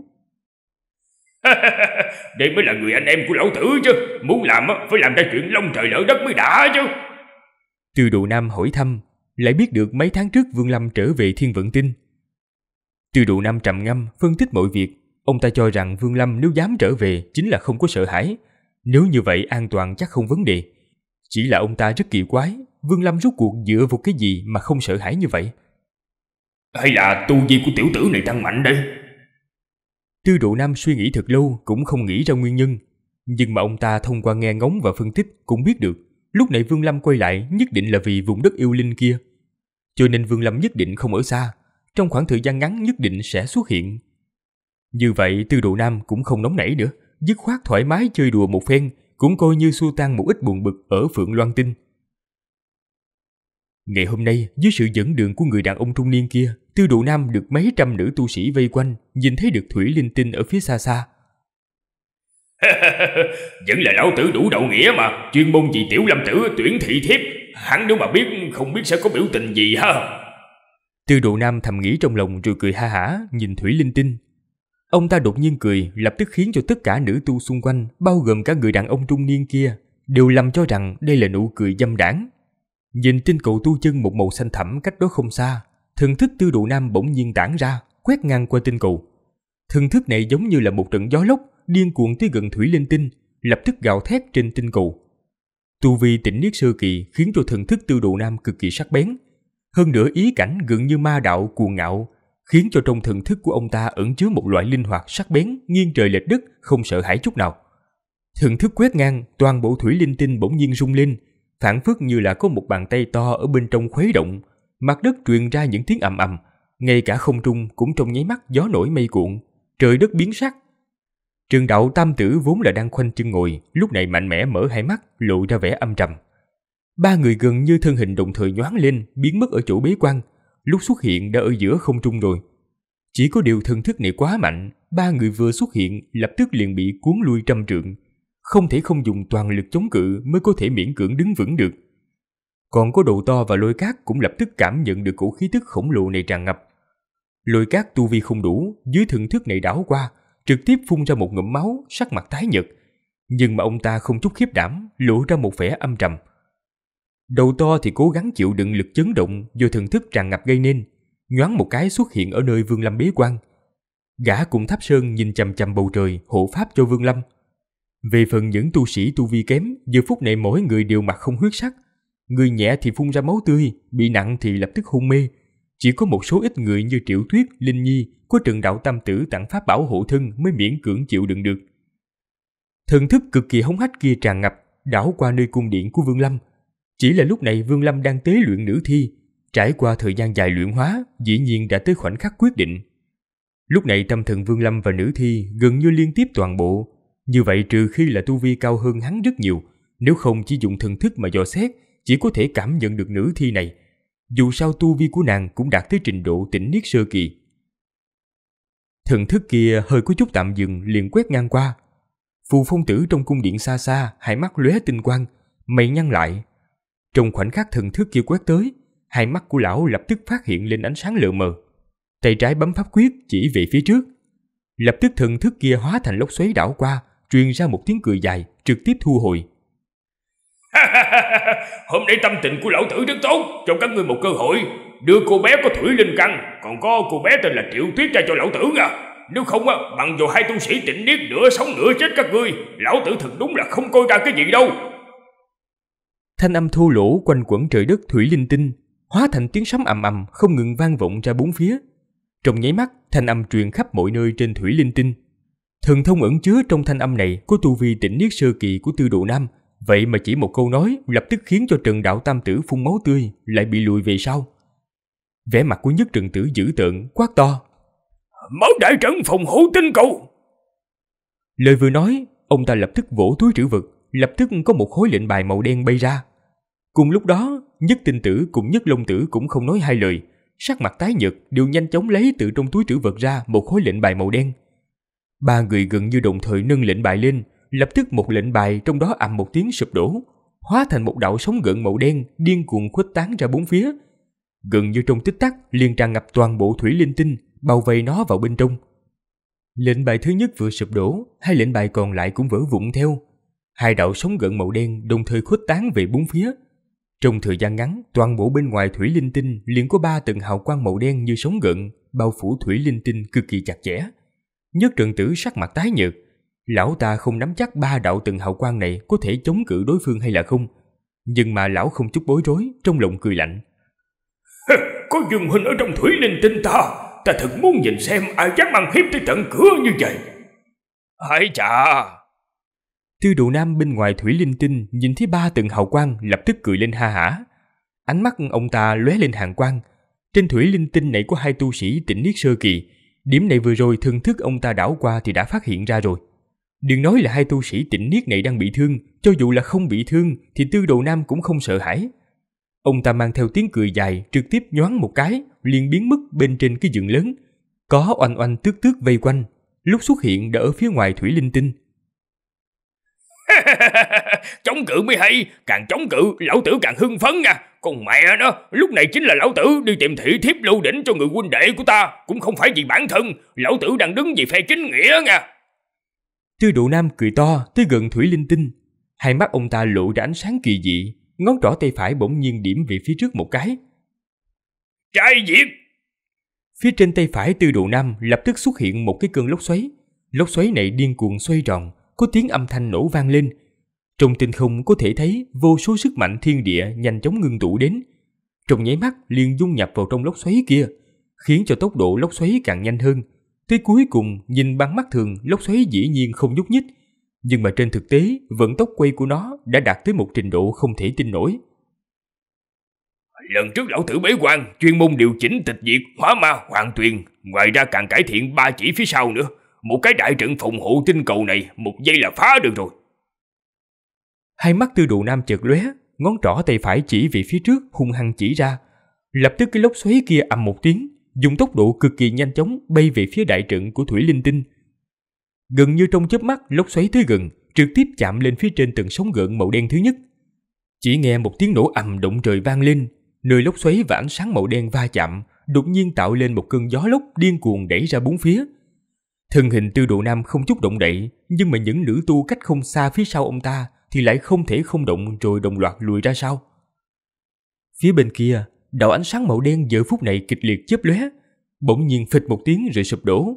Đây mới là người anh em của lão tử chứ Muốn làm á phải làm ra chuyện long trời lỡ đất mới đã chứ Tiêu Độ Nam hỏi thăm, lại biết được mấy tháng trước Vương Lâm trở về Thiên Vận Tinh. Tiêu Độ Nam trầm ngâm, phân tích mọi việc. Ông ta cho rằng Vương Lâm nếu dám trở về chính là không có sợ hãi. Nếu như vậy an toàn chắc không vấn đề. Chỉ là ông ta rất kỳ quái, Vương Lâm rút cuộc dựa vào cái gì mà không sợ hãi như vậy? Hay là tu vi của tiểu tử này tăng mạnh đây? Tư Độ Nam suy nghĩ thật lâu cũng không nghĩ ra nguyên nhân, nhưng mà ông ta thông qua nghe ngóng và phân tích cũng biết được Lúc nãy Vương Lâm quay lại nhất định là vì vùng đất yêu linh kia. Cho nên Vương Lâm nhất định không ở xa, trong khoảng thời gian ngắn nhất định sẽ xuất hiện. Như vậy Tư độ Nam cũng không nóng nảy nữa, dứt khoát thoải mái chơi đùa một phen, cũng coi như xua tan một ít buồn bực ở Phượng Loan Tinh. Ngày hôm nay, dưới sự dẫn đường của người đàn ông trung niên kia, Tư độ Nam được mấy trăm nữ tu sĩ vây quanh, nhìn thấy được Thủy Linh Tinh ở phía xa xa, Vẫn là lão tử đủ đậu nghĩa mà Chuyên môn gì tiểu lâm tử tuyển thị thiếp Hắn nếu mà biết không biết sẽ có biểu tình gì ha Tư độ nam thầm nghĩ trong lòng rồi cười ha hả Nhìn Thủy Linh Tinh Ông ta đột nhiên cười lập tức khiến cho tất cả nữ tu xung quanh Bao gồm cả người đàn ông trung niên kia Đều lầm cho rằng đây là nụ cười dâm đảng Nhìn tinh cầu tu chân một màu xanh thẳm cách đó không xa Thần thức tư độ nam bỗng nhiên tản ra Quét ngang qua tinh cầu Thần thức này giống như là một trận gió lốc điên cuồng tới gần thủy linh tinh, lập tức gào thét trên tinh cầu. Tu vi tỉnh niết sơ kỳ khiến cho thần thức tư độ nam cực kỳ sắc bén. Hơn nữa ý cảnh gần như ma đạo cuồng ngạo, khiến cho trong thần thức của ông ta ẩn chứa một loại linh hoạt sắc bén, nghiêng trời lệch đất, không sợ hãi chút nào. Thần thức quét ngang, toàn bộ thủy linh tinh bỗng nhiên rung lên, phản phất như là có một bàn tay to ở bên trong khuấy động, mặt đất truyền ra những tiếng ầm ầm, ngay cả không trung cũng trong nháy mắt gió nổi mây cuộn, trời đất biến sắc, Trường đạo tam tử vốn là đang khoanh chân ngồi, lúc này mạnh mẽ mở hai mắt, lộ ra vẻ âm trầm. Ba người gần như thân hình đồng thời nhoáng lên, biến mất ở chỗ bế quan, lúc xuất hiện đã ở giữa không trung rồi. Chỉ có điều thân thức này quá mạnh, ba người vừa xuất hiện lập tức liền bị cuốn lui trăm trượng, không thể không dùng toàn lực chống cự mới có thể miễn cưỡng đứng vững được. Còn có đồ to và lôi cát cũng lập tức cảm nhận được cổ khí tức khổng lồ này tràn ngập. Lôi cát tu vi không đủ, dưới thân thức này đảo qua, trực tiếp phun ra một ngụm máu, sắc mặt tái nhợt. Nhưng mà ông ta không chút khiếp đảm, lộ ra một vẻ âm trầm. Đầu to thì cố gắng chịu đựng lực chấn động do thần thức tràn ngập gây nên, nhoáng một cái xuất hiện ở nơi Vương Lâm bế quan. Gã cùng Tháp Sơn nhìn chằm chằm bầu trời hộ pháp cho Vương Lâm. Về phần những tu sĩ tu vi kém, giờ phút này mỗi người đều mặt không huyết sắc. Người nhẹ thì phun ra máu tươi, bị nặng thì lập tức hôn mê, chỉ có một số ít người như Triệu Thuyết, Linh Nhi có trường đạo tam tử tặng pháp bảo hộ thân mới miễn cưỡng chịu đựng được. Thần thức cực kỳ hống hách kia tràn ngập, đảo qua nơi cung điện của Vương Lâm. Chỉ là lúc này Vương Lâm đang tế luyện nữ thi, trải qua thời gian dài luyện hóa, dĩ nhiên đã tới khoảnh khắc quyết định. Lúc này tâm thần Vương Lâm và nữ thi gần như liên tiếp toàn bộ, như vậy trừ khi là tu vi cao hơn hắn rất nhiều, nếu không chỉ dùng thần thức mà dò xét, chỉ có thể cảm nhận được nữ thi này dù sao tu vi của nàng cũng đạt tới trình độ tỉnh niết sơ kỳ. Thần thức kia hơi có chút tạm dừng liền quét ngang qua. Phù phong tử trong cung điện xa xa, hai mắt lóe tinh quang, mày nhăn lại. Trong khoảnh khắc thần thức kia quét tới, hai mắt của lão lập tức phát hiện lên ánh sáng lờ mờ. Tay trái bấm pháp quyết chỉ về phía trước. Lập tức thần thức kia hóa thành lốc xoáy đảo qua, truyền ra một tiếng cười dài, trực tiếp thu hồi. Hôm nay tâm tình của lão tử rất tốt Cho các ngươi một cơ hội Đưa cô bé có thủy linh căn Còn có cô bé tên là Triệu Tuyết ra cho lão tử à Nếu không á, bằng dù hai tu sĩ tỉnh điếc Nửa sống nửa chết các ngươi Lão tử thật đúng là không coi ra cái gì đâu Thanh âm thu lỗ quanh quẩn trời đất thủy linh tinh Hóa thành tiếng sấm ầm ầm Không ngừng vang vọng ra bốn phía Trong nháy mắt thanh âm truyền khắp mọi nơi trên thủy linh tinh Thần thông ẩn chứa trong thanh âm này Có tu vi tỉnh niết sơ kỳ của tư độ nam Vậy mà chỉ một câu nói lập tức khiến cho Trần Đạo Tam Tử phun máu tươi lại bị lùi về sau. Vẻ mặt của nhất Trần Tử dữ tợn, quát to. Máu đại trận phòng hữu tinh cầu! Lời vừa nói, ông ta lập tức vỗ túi trữ vật, lập tức có một khối lệnh bài màu đen bay ra. Cùng lúc đó, nhất tinh tử cùng nhất long tử cũng không nói hai lời, sắc mặt tái nhợt đều nhanh chóng lấy từ trong túi trữ vật ra một khối lệnh bài màu đen. Ba người gần như đồng thời nâng lệnh bài lên, lập tức một lệnh bài trong đó ầm một tiếng sụp đổ, hóa thành một đạo sóng gợn màu đen điên cuồng khuếch tán ra bốn phía. Gần như trong tích tắc liền tràn ngập toàn bộ thủy linh tinh, bao vây nó vào bên trong. Lệnh bài thứ nhất vừa sụp đổ, hai lệnh bài còn lại cũng vỡ vụn theo. Hai đạo sóng gợn màu đen đồng thời khuếch tán về bốn phía. Trong thời gian ngắn, toàn bộ bên ngoài thủy linh tinh liền có ba tầng hào quang màu đen như sóng gợn, bao phủ thủy linh tinh cực kỳ chặt chẽ. Nhất trần tử sắc mặt tái nhợt, Lão ta không nắm chắc ba đạo từng hào quang này có thể chống cự đối phương hay là không. Nhưng mà lão không chút bối rối, trong lòng cười lạnh. Có dương huynh ở trong thủy linh tinh ta, ta thật muốn nhìn xem ai dám ăn hiếp tới tận cửa như vậy. Hãy chà! Tư đồ nam bên ngoài thủy linh tinh nhìn thấy ba từng hào quang lập tức cười lên ha hả. Ánh mắt ông ta lóe lên hàng quang. Trên thủy linh tinh này có hai tu sĩ tỉnh niết sơ kỳ. Điểm này vừa rồi thưởng thức ông ta đảo qua thì đã phát hiện ra rồi. Đừng nói là hai tu sĩ tỉnh niết này đang bị thương, cho dù là không bị thương thì tư đồ nam cũng không sợ hãi. Ông ta mang theo tiếng cười dài, trực tiếp nhoáng một cái, liền biến mất bên trên cái giường lớn. Có oanh oanh tước tước vây quanh, lúc xuất hiện đã ở phía ngoài thủy linh tinh. chống cự mới hay, càng chống cự lão tử càng hưng phấn nha. Còn mẹ nó, lúc này chính là lão tử đi tìm thị thiếp lưu đỉnh cho người huynh đệ của ta, cũng không phải vì bản thân, lão tử đang đứng vì phe chính nghĩa nha tư độ nam cười to tới gần thủy linh tinh. Hai mắt ông ta lộ ra ánh sáng kỳ dị, ngón trỏ tay phải bỗng nhiên điểm về phía trước một cái. Trai diệt! Phía trên tay phải tư độ nam lập tức xuất hiện một cái cơn lốc xoáy. Lốc xoáy này điên cuồng xoay tròn, có tiếng âm thanh nổ vang lên. Trong tinh không có thể thấy vô số sức mạnh thiên địa nhanh chóng ngưng tụ đến. Trong nháy mắt liền dung nhập vào trong lốc xoáy kia, khiến cho tốc độ lốc xoáy càng nhanh hơn, thế cuối cùng, nhìn bằng mắt thường, lốc xoáy dĩ nhiên không nhúc nhích. Nhưng mà trên thực tế, vận tốc quay của nó đã đạt tới một trình độ không thể tin nổi. Lần trước lão tử bế quan, chuyên môn điều chỉnh tịch diệt, hóa ma, hoàn tuyền. Ngoài ra càng cải thiện ba chỉ phía sau nữa. Một cái đại trận phòng hộ tinh cầu này, một giây là phá được rồi. Hai mắt tư đồ nam chợt lóe, ngón trỏ tay phải chỉ về phía trước hung hăng chỉ ra. Lập tức cái lốc xoáy kia ầm một tiếng, dùng tốc độ cực kỳ nhanh chóng bay về phía đại trận của thủy linh tinh. Gần như trong chớp mắt, lốc xoáy tới gần, trực tiếp chạm lên phía trên tầng sóng gợn màu đen thứ nhất. Chỉ nghe một tiếng nổ ầm động trời vang lên, nơi lốc xoáy và sáng màu đen va chạm, đột nhiên tạo lên một cơn gió lốc điên cuồng đẩy ra bốn phía. Thân hình Tư Độ Nam không chút động đậy, nhưng mà những nữ tu cách không xa phía sau ông ta thì lại không thể không động rồi đồng loạt lùi ra sau. Phía bên kia, đạo ánh sáng màu đen giờ phút này kịch liệt chớp lóe, bỗng nhiên phịch một tiếng rồi sụp đổ.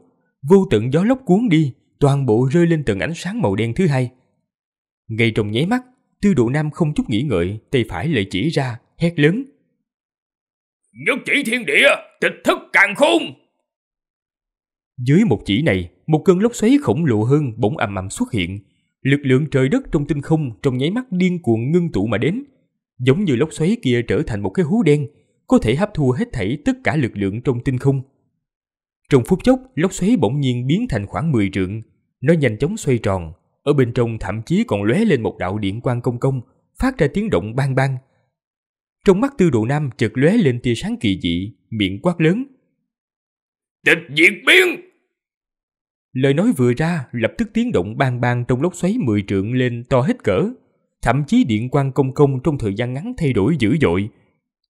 Vô tận gió lốc cuốn đi, toàn bộ rơi lên tầng ánh sáng màu đen thứ hai. Ngay trong nháy mắt, Tư Độ Nam không chút nghĩ ngợi, tay phải lại chỉ ra, hét lớn. Nhất chỉ thiên địa, tịch thất càng khôn! Dưới một chỉ này, một cơn lốc xoáy khổng lồ hơn bỗng ầm ầm xuất hiện. Lực lượng trời đất trong tinh không trong nháy mắt điên cuồng ngưng tụ mà đến. Giống như lốc xoáy kia trở thành một cái hú đen, có thể hấp thu hết thảy tất cả lực lượng trong tinh không. Trong phút chốc, lốc xoáy bỗng nhiên biến thành khoảng 10 trượng, nó nhanh chóng xoay tròn, ở bên trong thậm chí còn lóe lên một đạo điện quang công công, phát ra tiếng động bang bang. Trong mắt Tư Độ Nam chợt lóe lên tia sáng kỳ dị, miệng quát lớn. "Địch diệt biến! Lời nói vừa ra, lập tức tiếng động bang bang trong lốc xoáy mười trượng lên to hết cỡ. Thậm chí điện quang công công trong thời gian ngắn thay đổi dữ dội,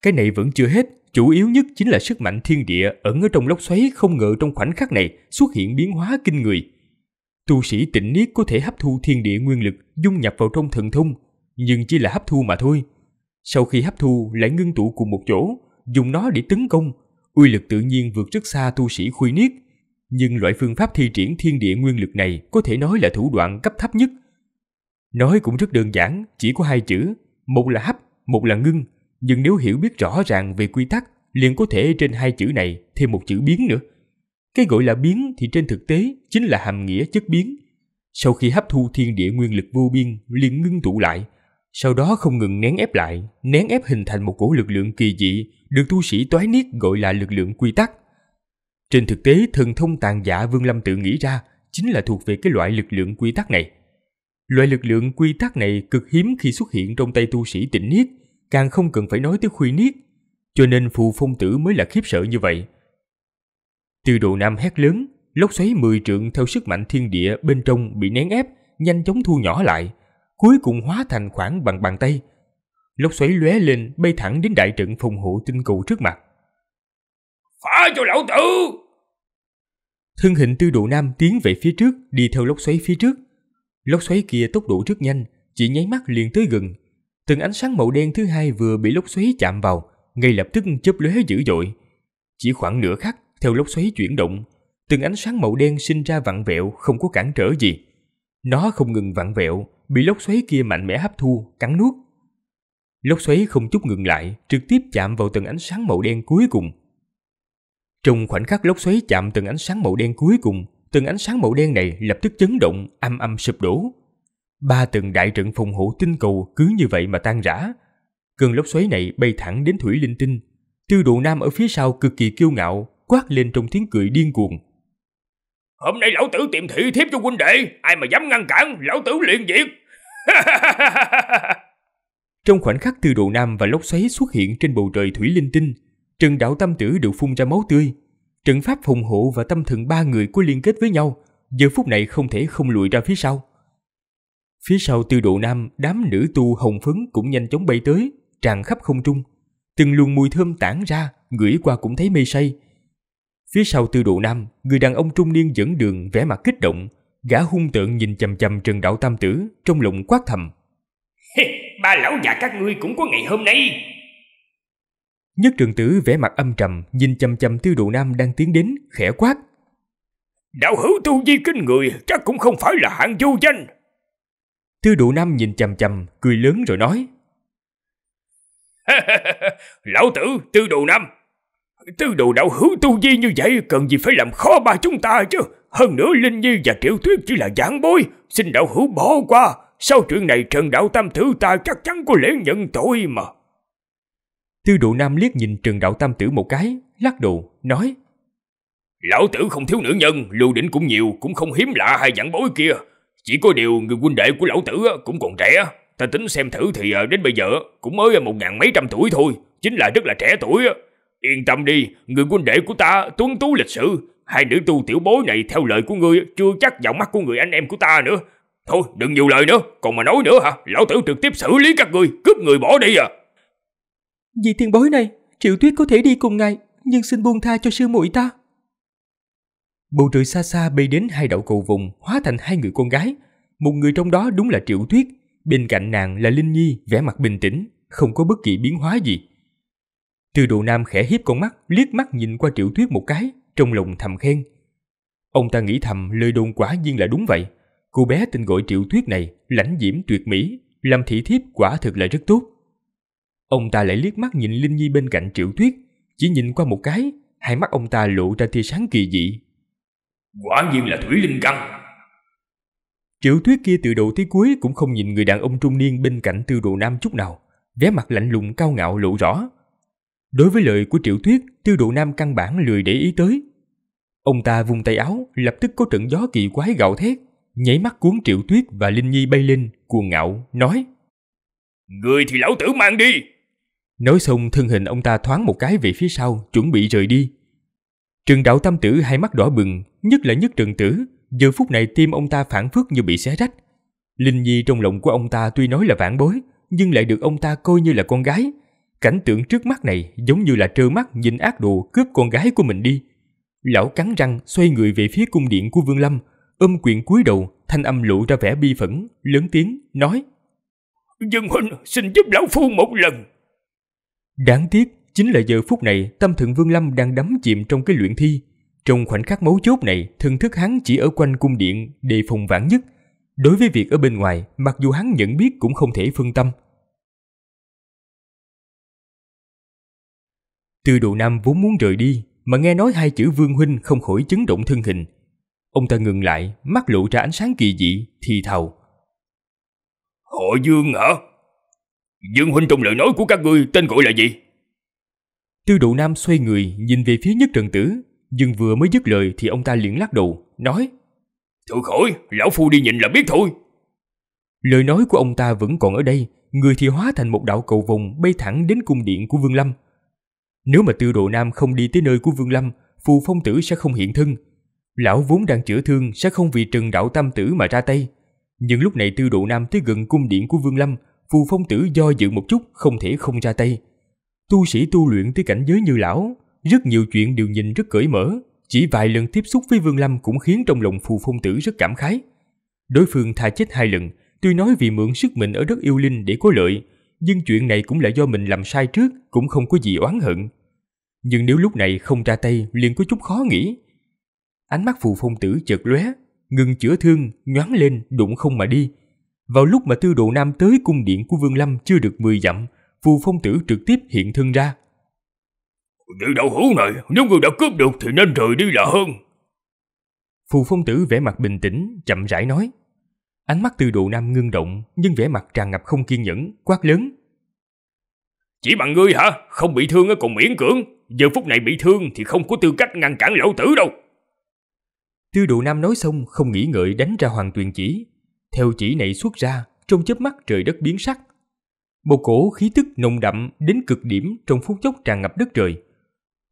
cái này vẫn chưa hết, chủ yếu nhất chính là sức mạnh thiên địa ẩn ở trong lốc xoáy không ngờ trong khoảnh khắc này xuất hiện biến hóa kinh người. Tu sĩ tịnh niết có thể hấp thu thiên địa nguyên lực dung nhập vào trong thần thông, nhưng chỉ là hấp thu mà thôi. Sau khi hấp thu lại ngưng tụ cùng một chỗ, dùng nó để tấn công, uy lực tự nhiên vượt rất xa tu sĩ khuy niết. Nhưng loại phương pháp thi triển thiên địa nguyên lực này có thể nói là thủ đoạn cấp thấp nhất. Nói cũng rất đơn giản, chỉ có hai chữ, một là hấp, một là ngưng, nhưng nếu hiểu biết rõ ràng về quy tắc, liền có thể trên hai chữ này thêm một chữ biến nữa. Cái gọi là biến thì trên thực tế chính là hàm nghĩa chất biến. Sau khi hấp thu thiên địa nguyên lực vô biên liền ngưng tụ lại, sau đó không ngừng nén ép lại, nén ép hình thành một cổ lực lượng kỳ dị được tu sĩ toái niết gọi là lực lượng quy tắc. Trên thực tế, thần thông tàn giả Vương Lâm tự nghĩ ra chính là thuộc về cái loại lực lượng quy tắc này. Loại lực lượng quy tắc này cực hiếm khi xuất hiện trong tay tu sĩ tịnh niết, càng không cần phải nói tới khuy niết, cho nên phù phong tử mới là khiếp sợ như vậy. Từ đồ nam hét lớn, lốc xoáy mười trượng theo sức mạnh thiên địa bên trong bị nén ép, nhanh chóng thu nhỏ lại, cuối cùng hóa thành khoảng bằng bàn tay. Lốc xoáy lóe lên bay thẳng đến đại trận phòng hộ tinh cầu trước mặt. Phá cho lão tử! Thân hình tư độ nam tiến về phía trước, đi theo lốc xoáy phía trước. Lốc xoáy kia tốc độ rất nhanh, chỉ nháy mắt liền tới gần, Từng ánh sáng màu đen thứ hai vừa bị lốc xoáy chạm vào, ngay lập tức chớp lóe dữ dội. Chỉ khoảng nửa khắc, theo lốc xoáy chuyển động, từng ánh sáng màu đen sinh ra vặn vẹo không có cản trở gì. Nó không ngừng vặn vẹo, bị lốc xoáy kia mạnh mẽ hấp thu, cắn nuốt. Lốc xoáy không chút ngừng lại, trực tiếp chạm vào từng ánh sáng màu đen cuối cùng. Trong khoảnh khắc lốc xoáy chạm từng ánh sáng màu đen cuối cùng, từng ánh sáng màu đen này lập tức chấn động, âm âm sụp đổ. Ba tầng đại trận phòng hộ tinh cầu cứ như vậy mà tan rã. Cơn lốc xoáy này bay thẳng đến thủy linh tinh. tư độ nam ở phía sau cực kỳ kiêu ngạo, quát lên trong tiếng cười điên cuồng. Hôm nay lão tử tìm thị thiếp cho huynh đệ, ai mà dám ngăn cản, lão tử liền diệt. trong khoảnh khắc tư độ nam và lốc xoáy xuất hiện trên bầu trời thủy linh tinh, Trần Đạo Tâm Tử được phun ra máu tươi. Trận pháp phòng hộ và tâm thần ba người có liên kết với nhau, giờ phút này không thể không lùi ra phía sau. Phía sau tư độ nam, đám nữ tu hồng phấn cũng nhanh chóng bay tới, tràn khắp không trung. Từng luồng mùi thơm tản ra, ngửi qua cũng thấy mê say. Phía sau tư độ nam, người đàn ông trung niên dẫn đường vẻ mặt kích động, gã hung tượng nhìn chầm chầm Trần Đạo Tam Tử, trong lòng quát thầm. ba lão già các ngươi cũng có ngày hôm nay. Nhất trường tử vẻ mặt âm trầm, nhìn chầm chầm tư độ nam đang tiến đến, khẽ quát. Đạo hữu tu vi kinh người chắc cũng không phải là hạng vô danh Tiêu Đủ Năm nhìn chầm chầm, cười lớn rồi nói. Lão tử, Tư Đồ Năm, Tư Đồ đạo hữu tu vi như vậy cần gì phải làm khó ba chúng ta chứ. Hơn nữa Linh Nhi và Triệu Thuyết chỉ là giảng bối, xin đạo hữu bỏ qua. Sau chuyện này Trần Đạo Tam Tử ta chắc chắn có lẽ nhận tội mà. Tư Đồ Nam liếc nhìn Trần Đạo Tam Tử một cái, lắc đầu, nói. Lão tử không thiếu nữ nhân, lưu đỉnh cũng nhiều, cũng không hiếm lạ hai giảng bối kia. Chỉ có điều người huynh đệ của lão tử cũng còn trẻ Ta tính xem thử thì à, đến bây giờ cũng mới à, một ngàn mấy trăm tuổi thôi Chính là rất là trẻ tuổi Yên tâm đi, người huynh đệ của ta tuấn tú lịch sự Hai nữ tu tiểu bối này theo lời của ngươi chưa chắc vào mắt của người anh em của ta nữa Thôi đừng nhiều lời nữa, còn mà nói nữa hả Lão tử trực tiếp xử lý các ngươi, cướp người bỏ đi à Vì thiên bối này, triệu tuyết có thể đi cùng ngài Nhưng xin buông tha cho sư muội ta Bầu trời xa xa bay đến hai đạo cầu vùng hóa thành hai người con gái. Một người trong đó đúng là Triệu Tuyết, bên cạnh nàng là Linh Nhi vẻ mặt bình tĩnh, không có bất kỳ biến hóa gì. Từ đồ nam khẽ hiếp con mắt, liếc mắt nhìn qua Triệu Tuyết một cái, trong lòng thầm khen. Ông ta nghĩ thầm lời đồn quả nhiên là đúng vậy. Cô bé tên gọi Triệu Tuyết này, lãnh diễm tuyệt mỹ, làm thị thiếp quả thực là rất tốt. Ông ta lại liếc mắt nhìn Linh Nhi bên cạnh Triệu Tuyết, chỉ nhìn qua một cái, hai mắt ông ta lộ ra tia sáng kỳ dị, quả nhiên là thủy linh căn triệu tuyết kia từ đầu tới cuối cũng không nhìn người đàn ông trung niên bên cạnh tư đồ nam chút nào vẻ mặt lạnh lùng cao ngạo lộ rõ đối với lời của triệu tuyết tư đồ nam căn bản lười để ý tới ông ta vung tay áo lập tức có trận gió kỳ quái gạo thét nháy mắt cuốn triệu tuyết và linh nhi bay lên cuồng ngạo nói người thì lão tử mang đi nói xong thân hình ông ta thoáng một cái về phía sau chuẩn bị rời đi Trường đạo tam tử hai mắt đỏ bừng, nhất là nhất trần tử, giờ phút này tim ông ta phản phức như bị xé rách. Linh Nhi trong lòng của ông ta tuy nói là vãn bối, nhưng lại được ông ta coi như là con gái. Cảnh tượng trước mắt này giống như là trơ mắt nhìn ác đồ cướp con gái của mình đi. Lão cắn răng xoay người về phía cung điện của Vương Lâm, ôm quyện cúi đầu, thanh âm lộ ra vẻ bi phẫn, lớn tiếng, nói Dương Huynh xin giúp Lão Phu một lần. Đáng tiếc, chính là giờ phút này tâm thượng Vương Lâm đang đắm chìm trong cái luyện thi, trong khoảnh khắc mấu chốt này, thân thức hắn chỉ ở quanh cung điện đề phòng vãn nhất. Đối với việc ở bên ngoài, mặc dù hắn nhận biết cũng không thể phân tâm. Từ Đồ Nam vốn muốn rời đi, mà nghe nói hai chữ Vương Huynh không khỏi chấn động thân hình. Ông ta ngừng lại, mắt lộ ra ánh sáng kỳ dị, thì thào. Họ Dương hả? Dương Huynh trong lời nói của các ngươi tên gọi là gì? Tư Độ Nam xoay người nhìn về phía nhất trần tử, nhưng vừa mới dứt lời thì ông ta liền lắc đầu, nói Thôi khỏi, lão phu đi nhìn là biết thôi. Lời nói của ông ta vẫn còn ở đây, người thì hóa thành một đạo cầu vòng bay thẳng đến cung điện của Vương Lâm. Nếu mà Tiêu độ Nam không đi tới nơi của Vương Lâm, phù phong tử sẽ không hiện thân. Lão vốn đang chữa thương sẽ không vì trừng đạo tam tử mà ra tay. Nhưng lúc này tư Độ Nam tới gần cung điện của Vương Lâm, phù phong tử do dự một chút không thể không ra tay. Tu sĩ tu luyện tới cảnh giới như lão rất nhiều chuyện đều nhìn rất cởi mở, chỉ vài lần tiếp xúc với Vương Lâm cũng khiến trong lòng phù phong tử rất cảm khái. Đối phương tha chết hai lần, tuy nói vì mượn sức mình ở đất yêu linh để có lợi, nhưng chuyện này cũng là do mình làm sai trước, cũng không có gì oán hận. Nhưng nếu lúc này không ra tay liền có chút khó nghĩ. Ánh mắt phù phong tử chợt lóe, ngừng chữa thương, nhoáng lên, đụng không mà đi. Vào lúc mà Tư đồ Nam tới cung điện của Vương Lâm chưa được 10 dặm, phù phong tử trực tiếp hiện thân ra. Vị đạo hữu này, nếu người đã cướp được thì nên rời đi là hơn. Phù phong tử vẻ mặt bình tĩnh, chậm rãi nói. Ánh mắt từ đồ nam ngưng động, nhưng vẻ mặt tràn ngập không kiên nhẫn, quát lớn. Chỉ bằng ngươi hả? Không bị thương còn miễn cưỡng. Giờ phút này bị thương thì không có tư cách ngăn cản lão tử đâu. Tư đồ nam nói xong không nghĩ ngợi đánh ra hoàng tuyền chỉ. Theo chỉ này xuất ra, trong chớp mắt trời đất biến sắc. Một cổ khí tức nồng đậm đến cực điểm trong phút chốc tràn ngập đất trời.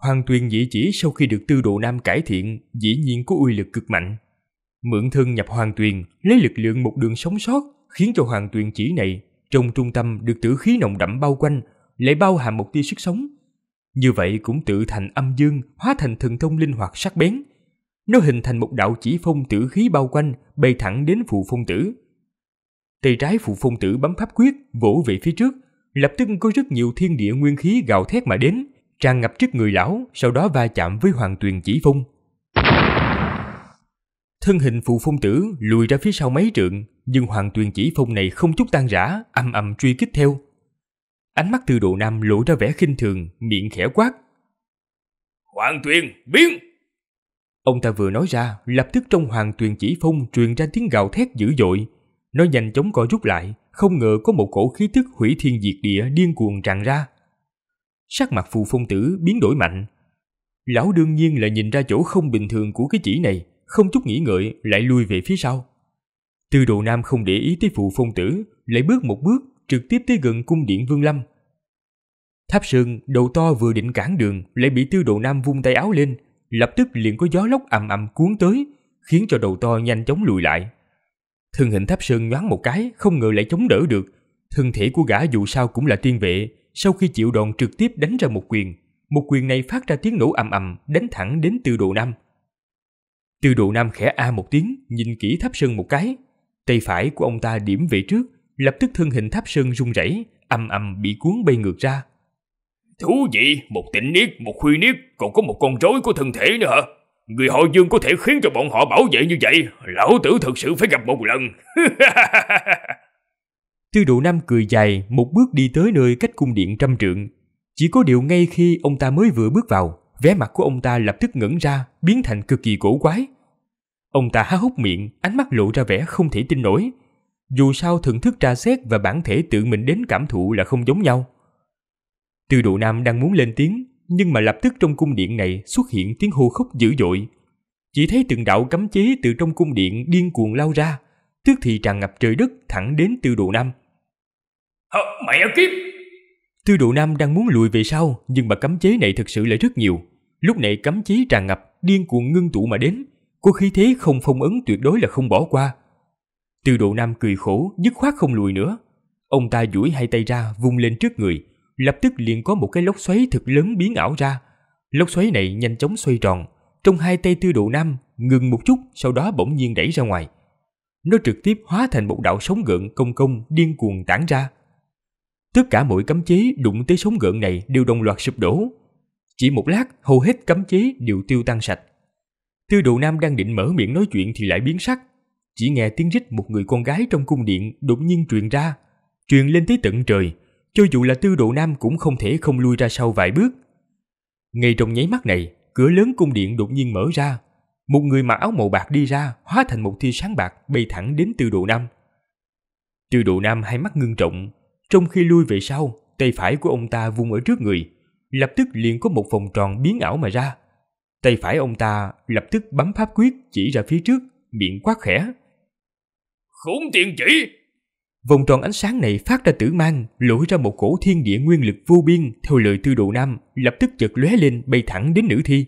Hoàng tuyền dị chỉ sau khi được tư độ nam cải thiện dĩ nhiên có uy lực cực mạnh. Mượn thân nhập hoàng tuyền lấy lực lượng một đường sống sót khiến cho hoàng tuyền chỉ này trong trung tâm được tử khí nồng đậm bao quanh lại bao hàm một tia sức sống. Như vậy cũng tự thành âm dương hóa thành thần thông linh hoạt sắc bén. Nó hình thành một đạo chỉ phong tử khí bao quanh bay thẳng đến phụ phong tử. Tay trái phụ phong tử bấm pháp quyết vỗ về phía trước lập tức có rất nhiều thiên địa nguyên khí gào thét mà đến tràn ngập trước người lão, sau đó va chạm với hoàng tuyền chỉ phong. Thân hình phù phong tử lùi ra phía sau mấy trượng, nhưng hoàng tuyền chỉ phong này không chút tan rã, âm ầm truy kích theo. Ánh mắt từ độ nam lộ ra vẻ khinh thường, miệng khẽ quát. Hoàng tuyền, biến! Ông ta vừa nói ra, lập tức trong hoàng tuyền chỉ phong truyền ra tiếng gào thét dữ dội. Nó nhanh chóng co rút lại, không ngờ có một cổ khí tức hủy thiên diệt địa điên cuồng tràn ra sắc mặt phù phong tử biến đổi mạnh. Lão đương nhiên là nhìn ra chỗ không bình thường của cái chỉ này, không chút nghĩ ngợi lại lui về phía sau. Tư đồ nam không để ý tới phù phong tử, lại bước một bước trực tiếp tới gần cung điện Vương Lâm. Tháp Sơn đầu to vừa định cản đường lại bị Tư đồ Nam vung tay áo lên, lập tức liền có gió lốc ầm ầm cuốn tới, khiến cho đầu to nhanh chóng lùi lại. Thân hình Tháp Sơn nhoáng một cái, không ngờ lại chống đỡ được, thân thể của gã dù sao cũng là tiên vệ, sau khi chịu đòn trực tiếp đánh ra một quyền, một quyền này phát ra tiếng nổ ầm ầm đánh thẳng đến từ độ Nam. từ độ Nam khẽ a một tiếng, nhìn kỹ Tháp Sơn một cái, tay phải của ông ta điểm về trước, lập tức thân hình Tháp Sơn rung rẩy, ầm ầm bị cuốn bay ngược ra. Thú vị, một tỉnh niết, một khuy niết, còn có một con rối của thân thể nữa hả? Người họ Dương có thể khiến cho bọn họ bảo vệ như vậy, lão tử thật sự phải gặp một lần. Tư Đồ Nam cười dài, một bước đi tới nơi cách cung điện trăm trượng. Chỉ có điều ngay khi ông ta mới vừa bước vào, vẻ mặt của ông ta lập tức ngẩn ra, biến thành cực kỳ cổ quái. Ông ta há hốc miệng, ánh mắt lộ ra vẻ không thể tin nổi. Dù sao thưởng thức tra xét và bản thể tự mình đến cảm thụ là không giống nhau. Tư Đồ Nam đang muốn lên tiếng, nhưng mà lập tức trong cung điện này xuất hiện tiếng hô khóc dữ dội. Chỉ thấy từng đạo cấm chế từ trong cung điện điên cuồng lao ra, tức thì tràn ngập trời đất thẳng đến Tư Đồ Nam. Hờ, mẹ kiếp! Tư độ nam đang muốn lùi về sau, nhưng mà cấm chế này thực sự lại rất nhiều. Lúc này cấm chế tràn ngập, điên cuồng ngưng tụ mà đến. Cô khí thế không phong ấn tuyệt đối là không bỏ qua. Tư độ nam cười khổ, dứt khoát không lùi nữa. Ông ta duỗi hai tay ra, vung lên trước người. Lập tức liền có một cái lốc xoáy thật lớn biến ảo ra. Lốc xoáy này nhanh chóng xoay tròn. Trong hai tay tư độ nam, ngừng một chút, sau đó bỗng nhiên đẩy ra ngoài. Nó trực tiếp hóa thành một đạo sóng gợn công công điên cuồng tản ra. Tất cả mọi cấm chế đụng tới sóng gợn này đều đồng loạt sụp đổ. Chỉ một lát, hầu hết cấm chế đều tiêu tan sạch. tư Đồ Nam đang định mở miệng nói chuyện thì lại biến sắc. Chỉ nghe tiếng rít một người con gái trong cung điện đột nhiên truyền ra, truyền lên tới tận trời, cho dù là tư Đồ Nam cũng không thể không lui ra sau vài bước. Ngay trong nháy mắt này, cửa lớn cung điện đột nhiên mở ra, một người mặc áo màu bạc đi ra, hóa thành một thi sáng bạc bay thẳng đến tư Đồ Nam. tư Đồ Nam hai mắt ngưng trọng, trong khi lui về sau, tay phải của ông ta vung ở trước người, lập tức liền có một vòng tròn biến ảo mà ra. Tay phải ông ta lập tức bấm pháp quyết chỉ ra phía trước, miệng quát khẽ. Khốn tiền chỉ! Vòng tròn ánh sáng này phát ra tử mang, lỗi ra một cổ thiên địa nguyên lực vô biên theo lời tư đồ nam, lập tức chợt lóe lên bay thẳng đến nữ thi.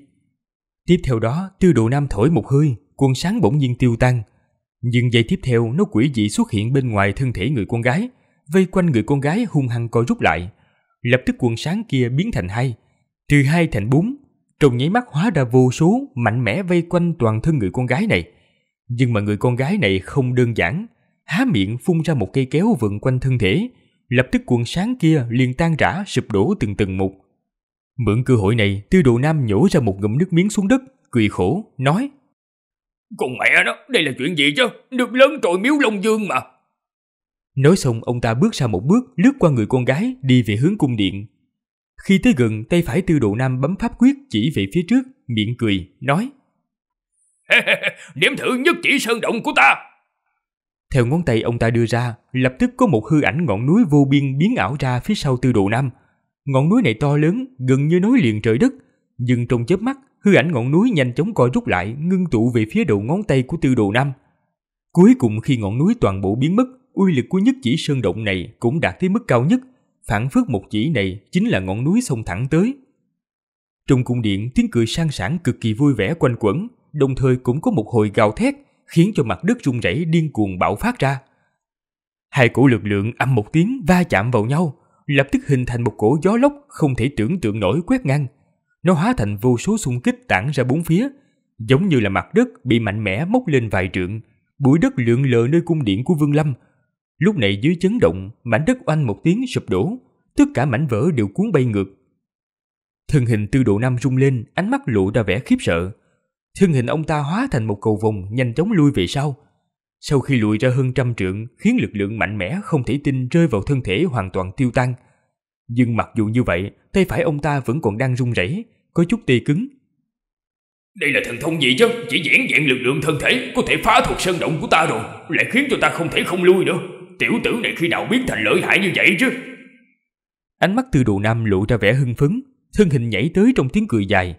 Tiếp theo đó, tư đồ nam thổi một hơi, quần sáng bỗng nhiên tiêu tan. Nhưng giây tiếp theo nó quỷ dị xuất hiện bên ngoài thân thể người con gái, vây quanh người con gái hung hăng co rút lại. Lập tức quần sáng kia biến thành hai, từ hai thành bốn, trong nháy mắt hóa ra vô số mạnh mẽ vây quanh toàn thân người con gái này. Nhưng mà người con gái này không đơn giản, há miệng phun ra một cây kéo vần quanh thân thể, lập tức quần sáng kia liền tan rã sụp đổ từng từng một. Mượn cơ hội này, Tiêu Đồ Nam nhổ ra một ngụm nước miếng xuống đất, cười khổ, nói Con mẹ đó, đây là chuyện gì chứ? Nước lớn trội miếu Long Dương mà, Nói xong ông ta bước ra một bước lướt qua người con gái đi về hướng cung điện. Khi tới gần tay phải tư độ nam bấm pháp quyết chỉ về phía trước, miệng cười, nói Điểm thử nhất chỉ sơn động của ta! Theo ngón tay ông ta đưa ra, lập tức có một hư ảnh ngọn núi vô biên biến ảo ra phía sau tư độ nam. Ngọn núi này to lớn, gần như nối liền trời đất. Nhưng trong chớp mắt, hư ảnh ngọn núi nhanh chóng co rút lại, ngưng tụ về phía đầu ngón tay của tư Độ nam. Cuối cùng khi ngọn núi toàn bộ biến mất, uy lực của nhất chỉ sơn động này cũng đạt tới mức cao nhất, phản phước một chỉ này chính là ngọn núi sông thẳng tới. Trong cung điện tiếng cười sang sảng cực kỳ vui vẻ quanh quẩn, đồng thời cũng có một hồi gào thét khiến cho mặt đất rung rẩy điên cuồng bạo phát ra. Hai cổ lực lượng âm một tiếng va chạm vào nhau, lập tức hình thành một cổ gió lốc không thể tưởng tượng nổi quét ngang. Nó hóa thành vô số xung kích tản ra bốn phía, giống như là mặt đất bị mạnh mẽ móc lên vài trượng, bụi đất lượn lờ nơi cung điện của Vương Lâm Lúc này dưới chấn động, mảnh đất oanh một tiếng sụp đổ, tất cả mảnh vỡ đều cuốn bay ngược. Thân hình tư độ nam rung lên, ánh mắt lộ ra vẻ khiếp sợ. Thân hình ông ta hóa thành một cầu vòng nhanh chóng lui về sau. Sau khi lùi ra hơn trăm trượng, khiến lực lượng mạnh mẽ không thể tin rơi vào thân thể hoàn toàn tiêu tan. Nhưng mặc dù như vậy, tay phải ông ta vẫn còn đang run rẩy, có chút tê cứng. Đây là thần thông gì chứ? Chỉ diễn dạng lực lượng thân thể có thể phá thuộc sơn động của ta rồi, lại khiến cho ta không thể không lui nữa. Tiểu tử này khi nào biết thành lợi hại như vậy chứ Ánh mắt từ đồ nam lộ ra vẻ hưng phấn Thân hình nhảy tới trong tiếng cười dài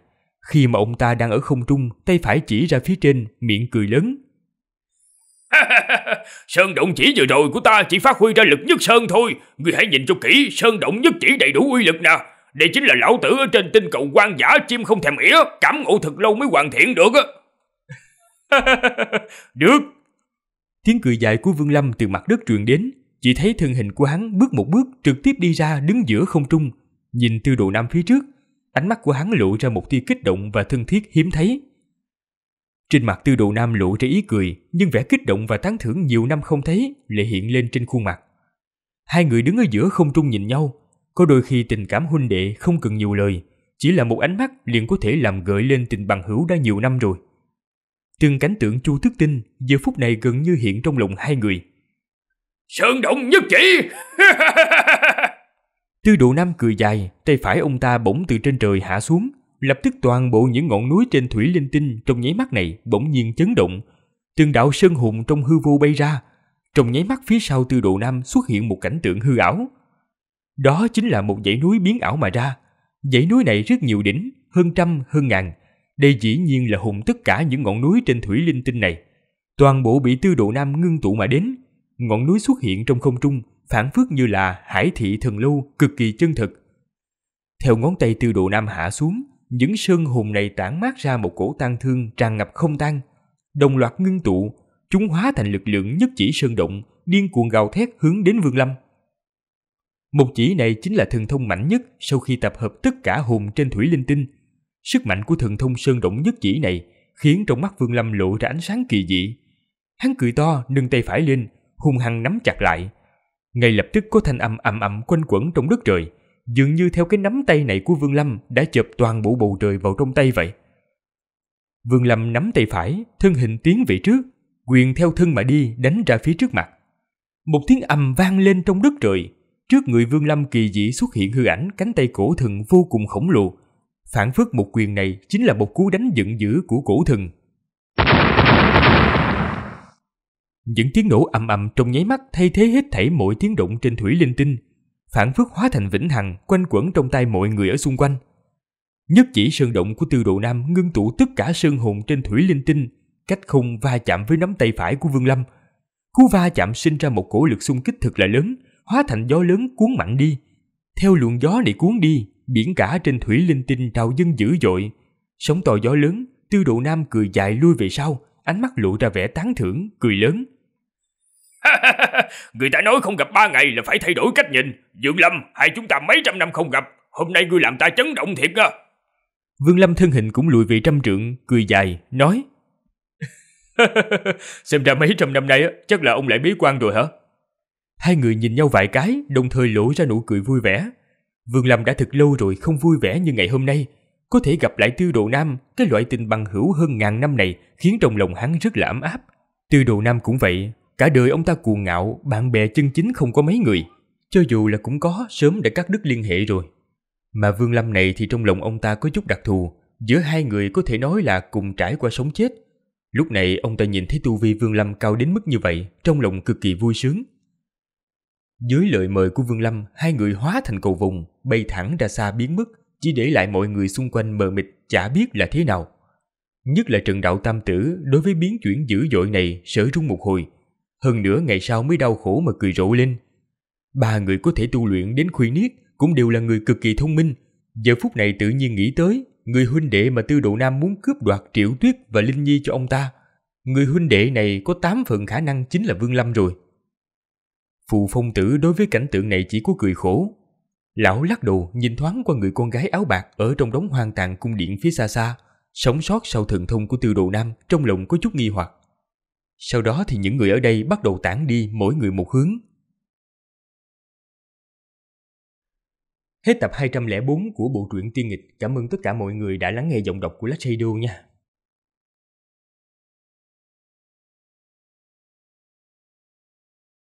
Khi mà ông ta đang ở không trung Tay phải chỉ ra phía trên Miệng cười lớn Sơn động chỉ vừa rồi của ta Chỉ phát huy ra lực nhất sơn thôi ngươi hãy nhìn cho kỹ Sơn động nhất chỉ đầy đủ uy lực nè Đây chính là lão tử ở trên tinh cầu quan giả Chim không thèm nghĩa Cảm ngộ thật lâu mới hoàn thiện được Được Tiếng cười dài của Vương Lâm từ mặt đất truyền đến, chỉ thấy thân hình của hắn bước một bước trực tiếp đi ra đứng giữa không trung, nhìn Tư Đồ Nam phía trước, ánh mắt của hắn lộ ra một tia kích động và thân thiết hiếm thấy. Trên mặt Tư Đồ Nam lộ ra ý cười, nhưng vẻ kích động và tán thưởng nhiều năm không thấy lại hiện lên trên khuôn mặt. Hai người đứng ở giữa không trung nhìn nhau, có đôi khi tình cảm huynh đệ không cần nhiều lời, chỉ là một ánh mắt liền có thể làm gợi lên tình bằng hữu đã nhiều năm rồi. Trừng cảnh tượng Chu Thức Tinh giờ phút này gần như hiện trong lòng hai người. Sơn động nhất chỉ! Tư độ nam cười dài, tay phải ông ta bỗng từ trên trời hạ xuống. Lập tức toàn bộ những ngọn núi trên thủy linh tinh trong nháy mắt này bỗng nhiên chấn động. Từng đạo sơn hùng trong hư vô bay ra. Trong nháy mắt phía sau tư độ nam xuất hiện một cảnh tượng hư ảo. Đó chính là một dãy núi biến ảo mà ra. Dãy núi này rất nhiều đỉnh, hơn trăm, hơn ngàn đây dĩ nhiên là hùng tất cả những ngọn núi trên thủy linh tinh này. Toàn bộ bị tư độ nam ngưng tụ mà đến. Ngọn núi xuất hiện trong không trung, phản phước như là hải thị thần lâu, cực kỳ chân thực. Theo ngón tay tư độ nam hạ xuống, những sơn hùng này tản mát ra một cổ tăng thương tràn ngập không tan. Đồng loạt ngưng tụ, chúng hóa thành lực lượng nhất chỉ sơn động, điên cuồng gào thét hướng đến Vương Lâm. Một chỉ này chính là thần thông mạnh nhất sau khi tập hợp tất cả hùng trên thủy linh tinh, Sức mạnh của thần thông sơn động nhất chỉ này khiến trong mắt Vương Lâm lộ ra ánh sáng kỳ dị. Hắn cười to, nâng tay phải lên, hung hăng nắm chặt lại. Ngay lập tức có thanh âm ầm ầm quanh quẩn trong đất trời, dường như theo cái nắm tay này của Vương Lâm đã chộp toàn bộ bầu trời vào trong tay vậy. Vương Lâm nắm tay phải, thân hình tiến về trước, quyền theo thân mà đi đánh ra phía trước mặt. Một tiếng ầm vang lên trong đất trời, trước người Vương Lâm kỳ dị xuất hiện hư ảnh cánh tay cổ thần vô cùng khổng lồ, phản phất một quyền này chính là một cú đánh giận dữ của cổ thần. Những tiếng nổ ầm ầm trong nháy mắt thay thế hết thảy mọi tiếng động trên thủy linh tinh, phản phất hóa thành vĩnh hằng quanh quẩn trong tay mọi người ở xung quanh. Nhất chỉ sơn động của Tư Độ Nam ngưng tụ tất cả sơn hồn trên thủy linh tinh, cách khung va chạm với nắm tay phải của Vương Lâm. Cú va chạm sinh ra một cổ lực xung kích thực là lớn, hóa thành gió lớn cuốn mạnh đi. Theo luồng gió này cuốn đi, biển cả trên thủy linh tinh trào dân dữ dội. Sóng to gió lớn, Tư Độ Nam cười dài lui về sau, ánh mắt lộ ra vẻ tán thưởng, cười lớn. người ta nói không gặp ba ngày là phải thay đổi cách nhìn. Dượng Lâm, hai chúng ta mấy trăm năm không gặp, hôm nay ngươi làm ta chấn động thiệt à. Vương Lâm thân hình cũng lùi về trăm trượng, cười dài, nói. Xem ra mấy trăm năm nay chắc là ông lại bí quan rồi hả? Hai người nhìn nhau vài cái, đồng thời lộ ra nụ cười vui vẻ. Vương Lâm đã thật lâu rồi không vui vẻ như ngày hôm nay. Có thể gặp lại Tư Đồ Nam, cái loại tình bằng hữu hơn ngàn năm này khiến trong lòng hắn rất là ấm áp. Tư Đồ Nam cũng vậy, cả đời ông ta cuồng ngạo, bạn bè chân chính không có mấy người. Cho dù là cũng có, sớm đã cắt đứt liên hệ rồi. Mà Vương Lâm này thì trong lòng ông ta có chút đặc thù, giữa hai người có thể nói là cùng trải qua sống chết. Lúc này ông ta nhìn thấy tu vi Vương Lâm cao đến mức như vậy, trong lòng cực kỳ vui sướng. Dưới lời mời của Vương Lâm, hai người hóa thành cầu vùng, bay thẳng ra xa biến mất, chỉ để lại mọi người xung quanh mờ mịt chả biết là thế nào. Nhất là Trần Đạo Tam Tử đối với biến chuyển dữ dội này sở rung một hồi, hơn nữa ngày sau mới đau khổ mà cười rộ lên. Ba người có thể tu luyện đến khuy niết cũng đều là người cực kỳ thông minh, giờ phút này tự nhiên nghĩ tới người huynh đệ mà Tư Độ Nam muốn cướp đoạt Triệu Tuyết và Linh Nhi cho ông ta. Người huynh đệ này có tám phần khả năng chính là Vương Lâm rồi. Phù phong tử đối với cảnh tượng này chỉ có cười khổ. Lão lắc đầu nhìn thoáng qua người con gái áo bạc ở trong đống hoang tàn cung điện phía xa xa, sống sót sau thần thông của tiêu đồ nam trong lòng có chút nghi hoặc. Sau đó thì những người ở đây bắt đầu tản đi mỗi người một hướng. Hết tập 204 của bộ truyện Tiên Nghịch. Cảm ơn tất cả mọi người đã lắng nghe giọng đọc của Lách Radio nha.